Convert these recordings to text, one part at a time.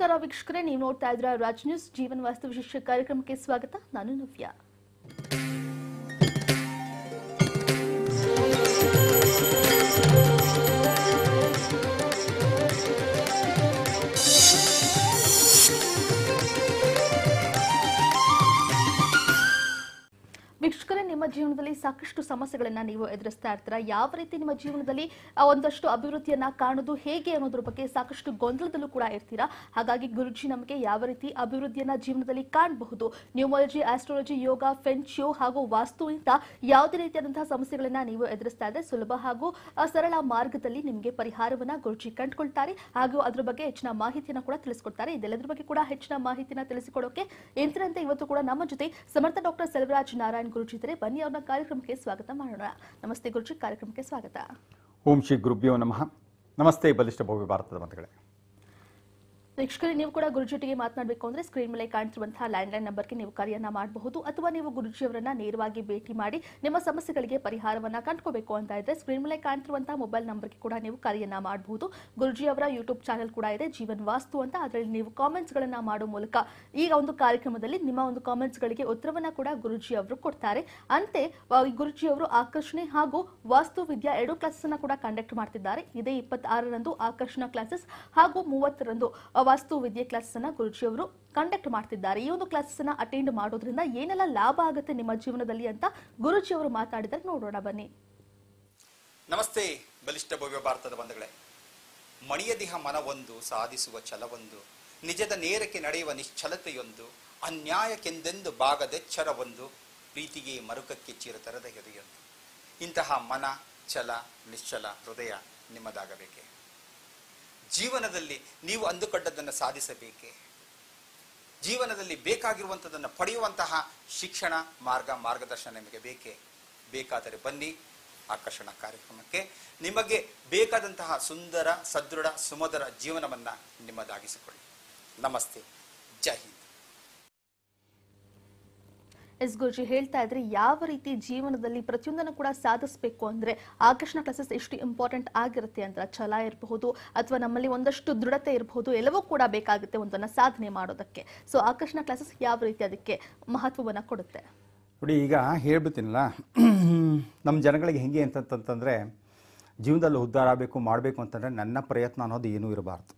ನಮಸ್ಕಾರ ವೀಕ್ಷಕರೇ ನೀವು ನೋಡ್ತಾ ಇದ್ರ ರಾಜ್ ನ್ಯೂಸ್ ಜೀವನ ವಾಸ್ತು ವಿಶೇಷ ಕಾರ್ಯಕ್ರಮಕ್ಕೆ ಸ್ವಾಗತ ನಾನು ನವ್ಯಾ ವೀಕ್ಷಕರೇ ನಿಮ್ಮ ಜೀವನದಲ್ಲಿ ಸಾಕಷ್ಟು ಸಮಸ್ಯೆಗಳನ್ನ ನೀವು ಎದುರಿಸ್ತಾ ಇರ್ತೀರಾ ಯಾವ ರೀತಿ ನಿಮ್ಮ ಜೀವನದಲ್ಲಿ ಒಂದಷ್ಟು ಅಭಿವೃದ್ಧಿಯನ್ನ ಕಾಣೋದು ಹೇಗೆ ಅನ್ನೋದ್ರ ಬಗ್ಗೆ ಸಾಕಷ್ಟು ಗೊಂದಲದಲ್ಲೂ ಕೂಡ ಇರ್ತೀರಾ ಹಾಗಾಗಿ ಗುರುಜಿ ನಮಗೆ ಯಾವ ರೀತಿ ಅಭಿವೃದ್ಧಿಯನ್ನ ಜೀವನದಲ್ಲಿ ಕಾಣಬಹುದು ನ್ಯೂಮಾಲಜಿ ಆಸ್ಟ್ರಾಲಜಿ ಯೋಗ ಫೆನ್ಶ್ಯೂ ಹಾಗೂ ವಾಸ್ತು ಇಂತ ಯಾವುದೇ ರೀತಿಯಾದಂತಹ ಸಮಸ್ಯೆಗಳನ್ನ ನೀವು ಎದುರಿಸ್ತಾ ಇದ್ದರೆ ಸುಲಭ ಹಾಗೂ ಸರಳ ಮಾರ್ಗದಲ್ಲಿ ನಿಮಗೆ ಪರಿಹಾರವನ್ನ ಗುರುಜಿ ಕಂಡುಕೊಳ್ತಾರೆ ಹಾಗೂ ಅದ್ರ ಬಗ್ಗೆ ಹೆಚ್ಚಿನ ಮಾಹಿತಿಯನ್ನ ಕೂಡ ತಿಳಿಸ್ಕೊಡ್ತಾರೆ ಇದೆಲ್ಲದರ ಬಗ್ಗೆ ಕೂಡ ಹೆಚ್ಚಿನ ಮಾಹಿತಿನ ತಿಳಿಸಿಕೊಡೋಕೆ ಎಂತಿನಂತೆ ಇವತ್ತು ಕೂಡ ನಮ್ಮ ಜೊತೆ ಸಮರ್ಥ ಡಾಕ್ಟರ್ ಸೆಲ್ವರಾಜ್ ನಾರಾಯಣ್ ಗುರುಜಿದರೆ ಬನ್ನಿ ಅವ್ರನ್ನ ಕಾರ್ಯಕ್ರಮಕ್ಕೆ ಸ್ವಾಗತ ಮಾಡೋಣ ನಮಸ್ತೆ ಗುರುಜಿ ಕಾರ್ಯಕ್ರಮಕ್ಕೆ ಸ್ವಾಗತ ಓಂ ಶ್ರೀ ಗುರುಭ್ಯೋ ನಮಃ ನಮಸ್ತೆ ಬಲಿಷ್ಠ ಭವ್ಯ ಭಾರತದ ಮತಗಳೇ ವೀಕ್ಷಕರೇ ನೀವು ಕೂಡ ಜೊತೆಗೆ ಮಾತನಾಡಬೇಕು ಅಂದ್ರೆ ಸ್ಕ್ರೀನ್ ಮೇಲೆ ಕಾಣ್ತಿರುವಂತಹ ಲ್ಯಾಂಡ್ಲೈನ್ ನಂಬರ್ಗೆ ನೀವು ಕರೆಯನ್ನ ಮಾಡಬಹುದು ಅಥವಾ ನೀವು ಗುರುಜಿಯವರನ್ನ ನೇರವಾಗಿ ಭೇಟಿ ಮಾಡಿ ನಿಮ್ಮ ಸಮಸ್ಯೆಗಳಿಗೆ ಪರಿಹಾರವನ್ನ ಕಂಡುಕೋಬೇಕು ಅಂತ ಇದ್ರೆ ಸ್ಕ್ರೀನ್ ಮೇಲೆ ಕಾಣ್ತಿರುವಂತಹ ಮೊಬೈಲ್ ನಂಬರ್ಗೆ ಕೂಡ ನೀವು ಕರೆಯನ್ನ ಮಾಡಬಹುದು ಗುರುಜಿಯವರ ಯೂಟ್ಯೂಬ್ ಚಾನಲ್ ಕೂಡ ಇದೆ ಜೀವನ್ ವಾಸ್ತು ಅಂತ ಅದರಲ್ಲಿ ನೀವು ಕಾಮೆಂಟ್ಸ್ ಗಳನ್ನ ಮಾಡೋ ಮೂಲಕ ಈಗ ಒಂದು ಕಾರ್ಯಕ್ರಮದಲ್ಲಿ ನಿಮ್ಮ ಒಂದು ಕಾಮೆಂಟ್ಸ್ ಗಳಿಗೆ ಉತ್ತರವನ್ನ ಕೂಡ ಗುರುಜಿ ಅವರು ಕೊಡ್ತಾರೆ ಅಂತೆ ಅವರು ಆಕರ್ಷಣೆ ಹಾಗೂ ವಾಸ್ತು ವಿದ್ಯಾ ಎರಡು ಕ್ಲಾಸಸ್ ಕೂಡ ಕಂಡಕ್ಟ್ ಮಾಡ್ತಿದ್ದಾರೆ ಇದೇ ಇಪ್ಪತ್ತಾರರಂದು ಆಕರ್ಷಣಾ ಕ್ಲಾಸಸ್ ಹಾಗೂ ಮೂವತ್ತರಂದು ವಾಸ್ತು ವಿದ್ಯೆ ಗುರುಜಿ ಗುರುಜಿಯವರು ಕಂಡಕ್ಟ್ ಮಾಡ್ತಿದ್ದಾರೆ ಈ ಒಂದು ಅನ್ನ ಅಟೆಂಡ್ ಮಾಡೋದ್ರಿಂದ ಏನೆಲ್ಲ ಲಾಭ ಆಗುತ್ತೆ ನಿಮ್ಮ ಜೀವನದಲ್ಲಿ ಅಂತ ಗುರುಜಿಯವರು ಮಾತಾಡಿದ್ರೆ ನೋಡೋಣ ಬನ್ನಿ ನಮಸ್ತೆ ಬಲಿಷ್ಠ ಭವ್ಯ ಭಾರತದ ಬಂಧುಗಳೇ ಮಣಿಯ ದಿಹ ಮನವೊಂದು ಸಾಧಿಸುವ ಛಲವೊಂದು ನಿಜದ ನೇರಕ್ಕೆ ನಡೆಯುವ ನಿಶ್ಚಲತೆಯೊಂದು ಅನ್ಯಾಯಕ್ಕೆಂದೆಂದು ಭಾಗದ ಒಂದು ಪ್ರೀತಿಗೆ ಮರುಕಕ್ಕೆ ಚಿರತರದ ಹೃದಯೊಂದು ಇಂತಹ ಮನ ಛಲ ನಿಶ್ಚಲ ಹೃದಯ ನಿಮ್ಮದಾಗಬೇಕೆ ಜೀವನದಲ್ಲಿ ನೀವು ಅಂದುಕೊಂಡದ್ದನ್ನು ಸಾಧಿಸಬೇಕೆ ಜೀವನದಲ್ಲಿ ಬೇಕಾಗಿರುವಂಥದ್ದನ್ನು ಪಡೆಯುವಂತಹ ಶಿಕ್ಷಣ ಮಾರ್ಗ ಮಾರ್ಗದರ್ಶನ ನಿಮಗೆ ಬೇಕೇ ಬೇಕಾದರೆ ಬನ್ನಿ ಆಕರ್ಷಣ ಕಾರ್ಯಕ್ರಮಕ್ಕೆ ನಿಮಗೆ ಬೇಕಾದಂತಹ ಸುಂದರ ಸದೃಢ ಸುಮಧುರ ಜೀವನವನ್ನು ನಿಮ್ಮದಾಗಿಸಿಕೊಳ್ಳಿ ನಮಸ್ತೆ ಜೈ ಹಿಂದ್ ಎಸ್ ಗುರುಜಿ ಹೇಳ್ತಾ ಇದ್ರೆ ಯಾವ ರೀತಿ ಜೀವನದಲ್ಲಿ ಪ್ರತಿಯೊಂದನ್ನು ಕೂಡ ಸಾಧಿಸಬೇಕು ಅಂದ್ರೆ ಆಕರ್ಷಣ ಕ್ಲಾಸಸ್ ಎಷ್ಟು ಇಂಪಾರ್ಟೆಂಟ್ ಆಗಿರುತ್ತೆ ಅಂತ ಛಲ ಇರಬಹುದು ಅಥವಾ ನಮ್ಮಲ್ಲಿ ಒಂದಷ್ಟು ದೃಢತೆ ಇರಬಹುದು ಎಲ್ಲವೂ ಕೂಡ ಬೇಕಾಗುತ್ತೆ ಒಂದನ್ನು ಸಾಧನೆ ಮಾಡೋದಕ್ಕೆ ಸೊ ಆಕರ್ಷಣ ಕ್ಲಾಸಸ್ ಯಾವ ರೀತಿ ಅದಕ್ಕೆ ಮಹತ್ವವನ್ನು ಕೊಡುತ್ತೆ ನೋಡಿ ಈಗ ಹೇಳ್ಬಿಡ್ತೀನಲ್ಲ ನಮ್ಮ ಜನಗಳಿಗೆ ಹೆಂಗೆ ಅಂತಂತಂತಂದರೆ ಜೀವನದಲ್ಲಿ ಉದ್ಧಾರ ಆಗಬೇಕು ಮಾಡಬೇಕು ಅಂತಂದರೆ ನನ್ನ ಪ್ರಯತ್ನ ಅನ್ನೋದು ಏನೂ ಇರಬಾರ್ದು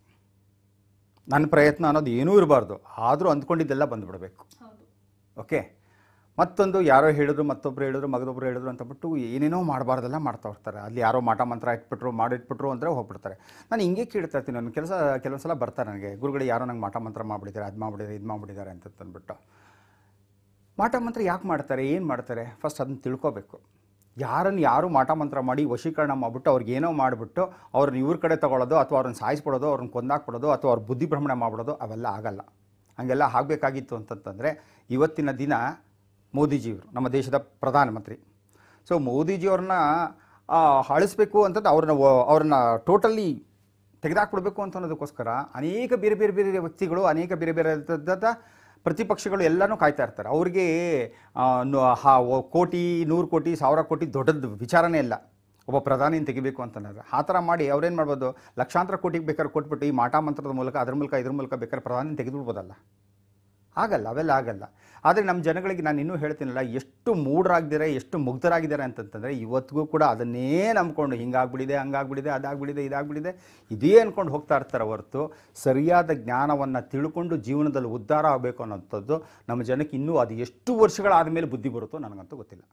ನನ್ನ ಪ್ರಯತ್ನ ಅನ್ನೋದು ಏನೂ ಇರಬಾರ್ದು ಆದರೂ ಅಂದ್ಕೊಂಡಿದ್ದೆಲ್ಲ ಬಂದುಬಿಡಬೇಕು ಓಕೆ ಮತ್ತೊಂದು ಯಾರೋ ಹೇಳಿದ್ರು ಮತ್ತೊಬ್ರು ಹೇಳಿದ್ರು ಮಗದೊಬ್ರು ಹೇಳಿದ್ರು ಅಂತಬಿಟ್ಟು ಏನೇನೋ ಮಾಡಬಾರ್ದೆಲ್ಲ ಮಾಡ್ತಾ ಹೋಗ್ತಾರೆ ಅಲ್ಲಿ ಯಾರೋ ಮಾಟ ಮಂತ್ರ ಇಟ್ಬಿಟ್ರು ಮಾಡಿಟ್ಬಿಟ್ರು ಅಂದರೆ ಹೋಗ್ಬಿಡ್ತಾರೆ ನಾನು ಹಿಂಗೆ ಕೇಳ್ತಾ ಇರ್ತೀನಿ ನನ್ನ ಕೆಲಸ ಕೆಲವೊಂದು ಸಲ ಬರ್ತಾರೆ ನನಗೆ ಗುರುಗಳು ಯಾರೋ ನಂಗೆ ಮಾಟ ಮಂತ್ರ ಮಾಡಿಬಿಟ್ಟಿದ್ದಾರೆ ಅದು ಮಾಡಿಬಿಡಿದ್ರೆ ಇದು ಮಾಡಿಬಿಟ್ಟಿದ್ದಾರೆ ಅಂತ ಅಂದ್ಬಿಟ್ಟು ಮಾಟ ಮಂತ್ರ ಯಾಕೆ ಮಾಡ್ತಾರೆ ಏನು ಮಾಡ್ತಾರೆ ಫಸ್ಟ್ ಅದನ್ನು ತಿಳ್ಕೋಬೇಕು ಯಾರನ್ನು ಯಾರು ಮಾಟ ಮಂತ್ರ ಮಾಡಿ ವಶೀಕರಣ ಮಾಡಿಬಿಟ್ಟು ಅವ್ರಿಗೆ ಏನೋ ಮಾಡಿಬಿಟ್ಟು ಅವ್ರನ್ನ ಇವ್ರ ಕಡೆ ತಗೊಳ್ಳೋದು ಅಥವಾ ಅವ್ರನ್ನ ಸಾಯಿಸ್ಬಿಡೋದು ಅವ್ರನ್ನ ಕೊಂದಾಕ್ಬಿಡೋದು ಅಥವಾ ಅವ್ರ ಬುದ್ಧಿ ಭ್ರಮಣೆ ಮಾಡಿಬಿಡೋದು ಅವೆಲ್ಲ ಆಗಲ್ಲ ಹಂಗೆಲ್ಲ ಆಗಬೇಕಾಗಿತ್ತು ಅಂತಂತಂದರೆ ಇವತ್ತಿನ ದಿನ ಮೋದಿಜಿಯವರು ನಮ್ಮ ದೇಶದ ಪ್ರಧಾನಮಂತ್ರಿ ಸೊ ಮೋದಿಜಿಯವ್ರನ್ನ ಅಳಿಸ್ಬೇಕು ಅಂತದ್ದು ಅವ್ರನ್ನ ಅವ್ರನ್ನ ಟೋಟಲಿ ತೆಗೆದಾಕ್ಬಿಡ್ಬೇಕು ಅಂತ ಅನ್ನೋದಕ್ಕೋಸ್ಕರ ಅನೇಕ ಬೇರೆ ಬೇರೆ ಬೇರೆ ವ್ಯಕ್ತಿಗಳು ಅನೇಕ ಬೇರೆ ಬೇರೆ ಪ್ರತಿಪಕ್ಷಗಳು ಎಲ್ಲನೂ ಕಾಯ್ತಾ ಇರ್ತಾರೆ ಅವ್ರಿಗೆ ಕೋಟಿ ನೂರು ಕೋಟಿ ಸಾವಿರ ಕೋಟಿ ದೊಡ್ಡದ ವಿಚಾರನೇ ಇಲ್ಲ ಒಬ್ಬ ಪ್ರಧಾನಿನ ತೆಗಿಬೇಕು ಅಂತಂದ್ರೆ ಆ ಥರ ಮಾಡಿ ಅವ್ರೇನು ಮಾಡ್ಬೋದು ಲಕ್ಷಾಂತರ ಕೋಟಿಗೆ ಬೇಕಾದ್ರೆ ಕೊಟ್ಬಿಟ್ಟು ಈ ಮಾಟ ಮಂತ್ರದ ಮೂಲಕ ಅದ್ರ ಮೂಲಕ ಇದ್ರ ಮೂಲಕ ಬೇಕಾದ್ರೆ ಪ್ರಧಾನಿನ ತೆಗೆದುಬಿಡ್ಬೋದಲ್ಲ ಆಗಲ್ಲ ಅವೆಲ್ಲ ಆಗಲ್ಲ ಆದರೆ ನಮ್ಮ ಜನಗಳಿಗೆ ನಾನು ಇನ್ನೂ ಹೇಳ್ತೀನಲ್ಲ ಎಷ್ಟು ಮೂಡ್ರಾಗ್ದಿರ ಎಷ್ಟು ಮುಗ್ಧರಾಗಿದ್ದಾರೆ ಅಂತಂತಂದರೆ ಇವತ್ತಿಗೂ ಕೂಡ ಅದನ್ನೇ ನಂಬ್ಕೊಂಡು ಹಿಂಗಾಗ್ಬಿಡಿದೆ ಹಂಗಾಗ್ಬಿಡಿದೆ ಅದಾಗ್ಬಿಡಿದೆ ಇದಾಗ್ಬಿಡಿದೆ ಇದೇ ಅಂದ್ಕೊಂಡು ಹೋಗ್ತಾ ಇರ್ತಾರೆ ಹೊರತು ಸರಿಯಾದ ಜ್ಞಾನವನ್ನು ತಿಳ್ಕೊಂಡು ಜೀವನದಲ್ಲಿ ಉದ್ಧಾರ ಆಗಬೇಕು ಅನ್ನೋಂಥದ್ದು ನಮ್ಮ ಜನಕ್ಕೆ ಇನ್ನೂ ಅದು ಎಷ್ಟು ವರ್ಷಗಳಾದ ಮೇಲೆ ಬುದ್ಧಿ ಬರುತ್ತೋ ನನಗಂತೂ ಗೊತ್ತಿಲ್ಲ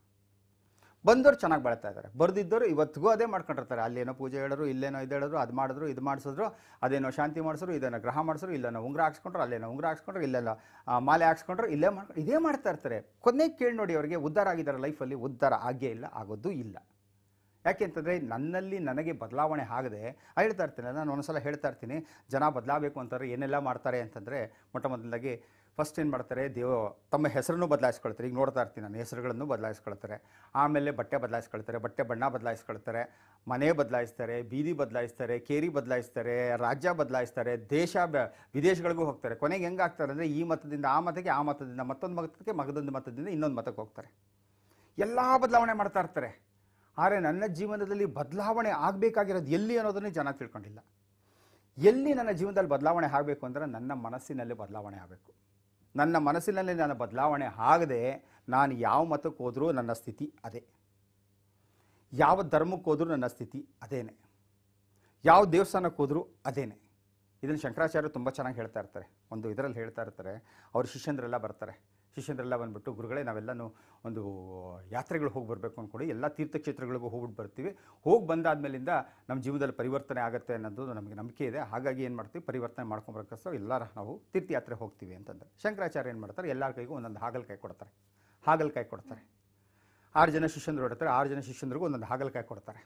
ಬಂದವರು ಚೆನ್ನಾಗಿ ಬೆಳೀತಾ ಇದ್ದಾರೆ ಬರೆದಿದ್ದವರು ಇವತ್ತಿಗೂ ಅದೇ ಮಾಡ್ಕೊಂಡಿರ್ತಾರೆ ಅಲ್ಲೇನೋ ಪೂಜೆ ಹೇಳೋರು ಇಲ್ಲೇನೋ ಇದು ಹೇಳಿದ್ರು ಅದು ಮಾಡಿದ್ರು ಇದು ಮಾಡಿಸಿದ್ರು ಅದೇನೋ ಶಾಂತಿ ಮಾಡಿಸಿದ್ರು ಇದನ್ನು ಗ್ರಹ ಮಾಡಿಸ್ರು ಇಲ್ಲೇನೋ ಉಂಗ್ರ ಹಾಕ್ಸ್ಕೊಂಡ್ರು ಅಲ್ಲೇನೋ ಉಂಗ್ರ ಹಾಕ್ಸ್ಕೊಂಡ್ರು ಇಲ್ಲೆಲ್ಲ ಮಾಲೆ ಹಾಕ್ಸ್ಕೊಂಡ್ರು ಇಲ್ಲೇ ಮಾಡ್ಕೊಂಡು ಇದೇ ಮಾಡ್ತಾ ಇರ್ತಾರೆ ಕೊನೆಗೆ ಕೇಳಿ ನೋಡಿ ಅವರಿಗೆ ಉದ್ಧಾರ ಆಗಿದ್ದಾರೆ ಲೈಫಲ್ಲಿ ಉದ್ಧಾರ ಆಗೇ ಇಲ್ಲ ಆಗೋದು ಇಲ್ಲ ಯಾಕೆಂತಂದರೆ ನನ್ನಲ್ಲಿ ನನಗೆ ಬದಲಾವಣೆ ಆಗದೆ ಹೇಳ್ತಾ ಇರ್ತೀನಿ ನಾನು ಒಂದ್ಸಲ ಹೇಳ್ತಾ ಇರ್ತೀನಿ ಜನ ಬದಲಾಗಬೇಕು ಅಂತಾರೆ ಏನೆಲ್ಲ ಮಾಡ್ತಾರೆ ಅಂತಂದರೆ ಮೊಟ್ಟ ಮೊದಲಾಗಿ ಫಸ್ಟ್ ಏನು ಮಾಡ್ತಾರೆ ದೇವ ತಮ್ಮ ಹೆಸರನ್ನು ಬದಲಾಯಿಸ್ಕೊಳ್ತಾರೆ ಈಗ ನೋಡ್ತಾ ಇರ್ತೀನಿ ನಾನು ಹೆಸರುಗಳನ್ನು ಬದಲಾಯಿಸ್ಕೊಳ್ತಾರೆ ಆಮೇಲೆ ಬಟ್ಟೆ ಬದಲಾಯಿಸ್ಕೊಳ್ತಾರೆ ಬಟ್ಟೆ ಬಣ್ಣ ಬದಲಾಯಿಸ್ಕೊಳ್ತಾರೆ ಮನೆ ಬದಲಾಯಿಸ್ತಾರೆ ಬೀದಿ ಬದಲಾಯಿಸ್ತಾರೆ ಕೇರಿ ಬದಲಾಯಿಸ್ತಾರೆ ರಾಜ್ಯ ಬದಲಾಯಿಸ್ತಾರೆ ದೇಶ ವಿದೇಶಗಳಿಗೂ ಹೋಗ್ತಾರೆ ಕೊನೆಗೆ ಹೆಂಗಾಗ್ತಾರೆ ಅಂದರೆ ಈ ಮತದಿಂದ ಆ ಮತಕ್ಕೆ ಆ ಮತದಿಂದ ಮತ್ತೊಂದು ಮತಕ್ಕೆ ಮಗದೊಂದು ಮತದಿಂದ ಇನ್ನೊಂದು ಮತಕ್ಕೆ ಹೋಗ್ತಾರೆ ಎಲ್ಲ ಬದಲಾವಣೆ ಮಾಡ್ತಾ ಇರ್ತಾರೆ ಆದರೆ ನನ್ನ ಜೀವನದಲ್ಲಿ ಬದಲಾವಣೆ ಆಗಬೇಕಾಗಿರೋದು ಎಲ್ಲಿ ಅನ್ನೋದನ್ನೇ ಜನ ತಿಳ್ಕೊಂಡಿಲ್ಲ ಎಲ್ಲಿ ನನ್ನ ಜೀವನದಲ್ಲಿ ಬದಲಾವಣೆ ಆಗಬೇಕು ಅಂದರೆ ನನ್ನ ಮನಸ್ಸಿನಲ್ಲಿ ಬದಲಾವಣೆ ಆಗಬೇಕು ನನ್ನ ಮನಸ್ಸಿನಲ್ಲಿ ನನ್ನ ಬದಲಾವಣೆ ಆಗದೆ ನಾನು ಯಾವ ಮತಕ್ಕೆ ಹೋದರೂ ನನ್ನ ಸ್ಥಿತಿ ಅದೇ ಯಾವ ಧರ್ಮಕ್ಕೆ ಹೋದರೂ ನನ್ನ ಸ್ಥಿತಿ ಅದೇನೆ ಯಾವ ದೇವಸ್ಥಾನಕ್ಕೆ ಹೋದರೂ ಅದೇನೆ ಇದನ್ನು ಶಂಕರಾಚಾರ್ಯರು ತುಂಬ ಚೆನ್ನಾಗಿ ಹೇಳ್ತಾ ಇರ್ತಾರೆ ಒಂದು ಇದರಲ್ಲಿ ಹೇಳ್ತಾ ಇರ್ತಾರೆ ಅವ್ರ ಶಿಷ್ಯಂದರೆಲ್ಲ ಬರ್ತಾರೆ ಶಿಷ್ಯಂದರೆಲ್ಲ ಬಂದುಬಿಟ್ಟು ಗುರುಗಳೇ ನಾವೆಲ್ಲನೂ ಒಂದು ಯಾತ್ರೆಗಳು ಹೋಗಿ ಬರಬೇಕು ಅಂದ್ಕೊಂಡು ಎಲ್ಲ ತೀರ್ಥಕ್ಷೇತ್ರಗಳಿಗೂ ಹೋಗ್ಬಿಟ್ಟು ಬರ್ತೀವಿ ಹೋಗಿ ಮೇಲಿಂದ ನಮ್ಮ ಜೀವನದಲ್ಲಿ ಪರಿವರ್ತನೆ ಆಗುತ್ತೆ ಅನ್ನೋದು ನಮಗೆ ನಂಬಿಕೆ ಇದೆ ಹಾಗಾಗಿ ಏನು ಮಾಡ್ತೀವಿ ಪರಿವರ್ತನೆ ಮಾಡ್ಕೊಂಬರೋಕ್ಕೋಸ್ಕರ ಎಲ್ಲರ ನಾವು ತೀರ್ಥಯಾತ್ರೆ ಹೋಗ್ತೀವಿ ಅಂತಂದರೆ ಶಂಕರಾಚಾರ್ಯ ಏನು ಮಾಡ್ತಾರೆ ಎಲ್ಲರ ಕೈಗೂ ಒಂದೊಂದು ಹಾಗಲಕಾಯಿ ಕೊಡ್ತಾರೆ ಹಾಗಲಕಾಯಿ ಕೊಡ್ತಾರೆ ಆರು ಜನ ಶಿಷ್ಯಂದರು ಹೊಡ್ತಾರೆ ಆರು ಜನ ಶಿಷ್ಯಂದ್ರಿಗೂ ಒಂದೊಂದು ಹಾಗಲಕಾಯಿ ಕೊಡ್ತಾರೆ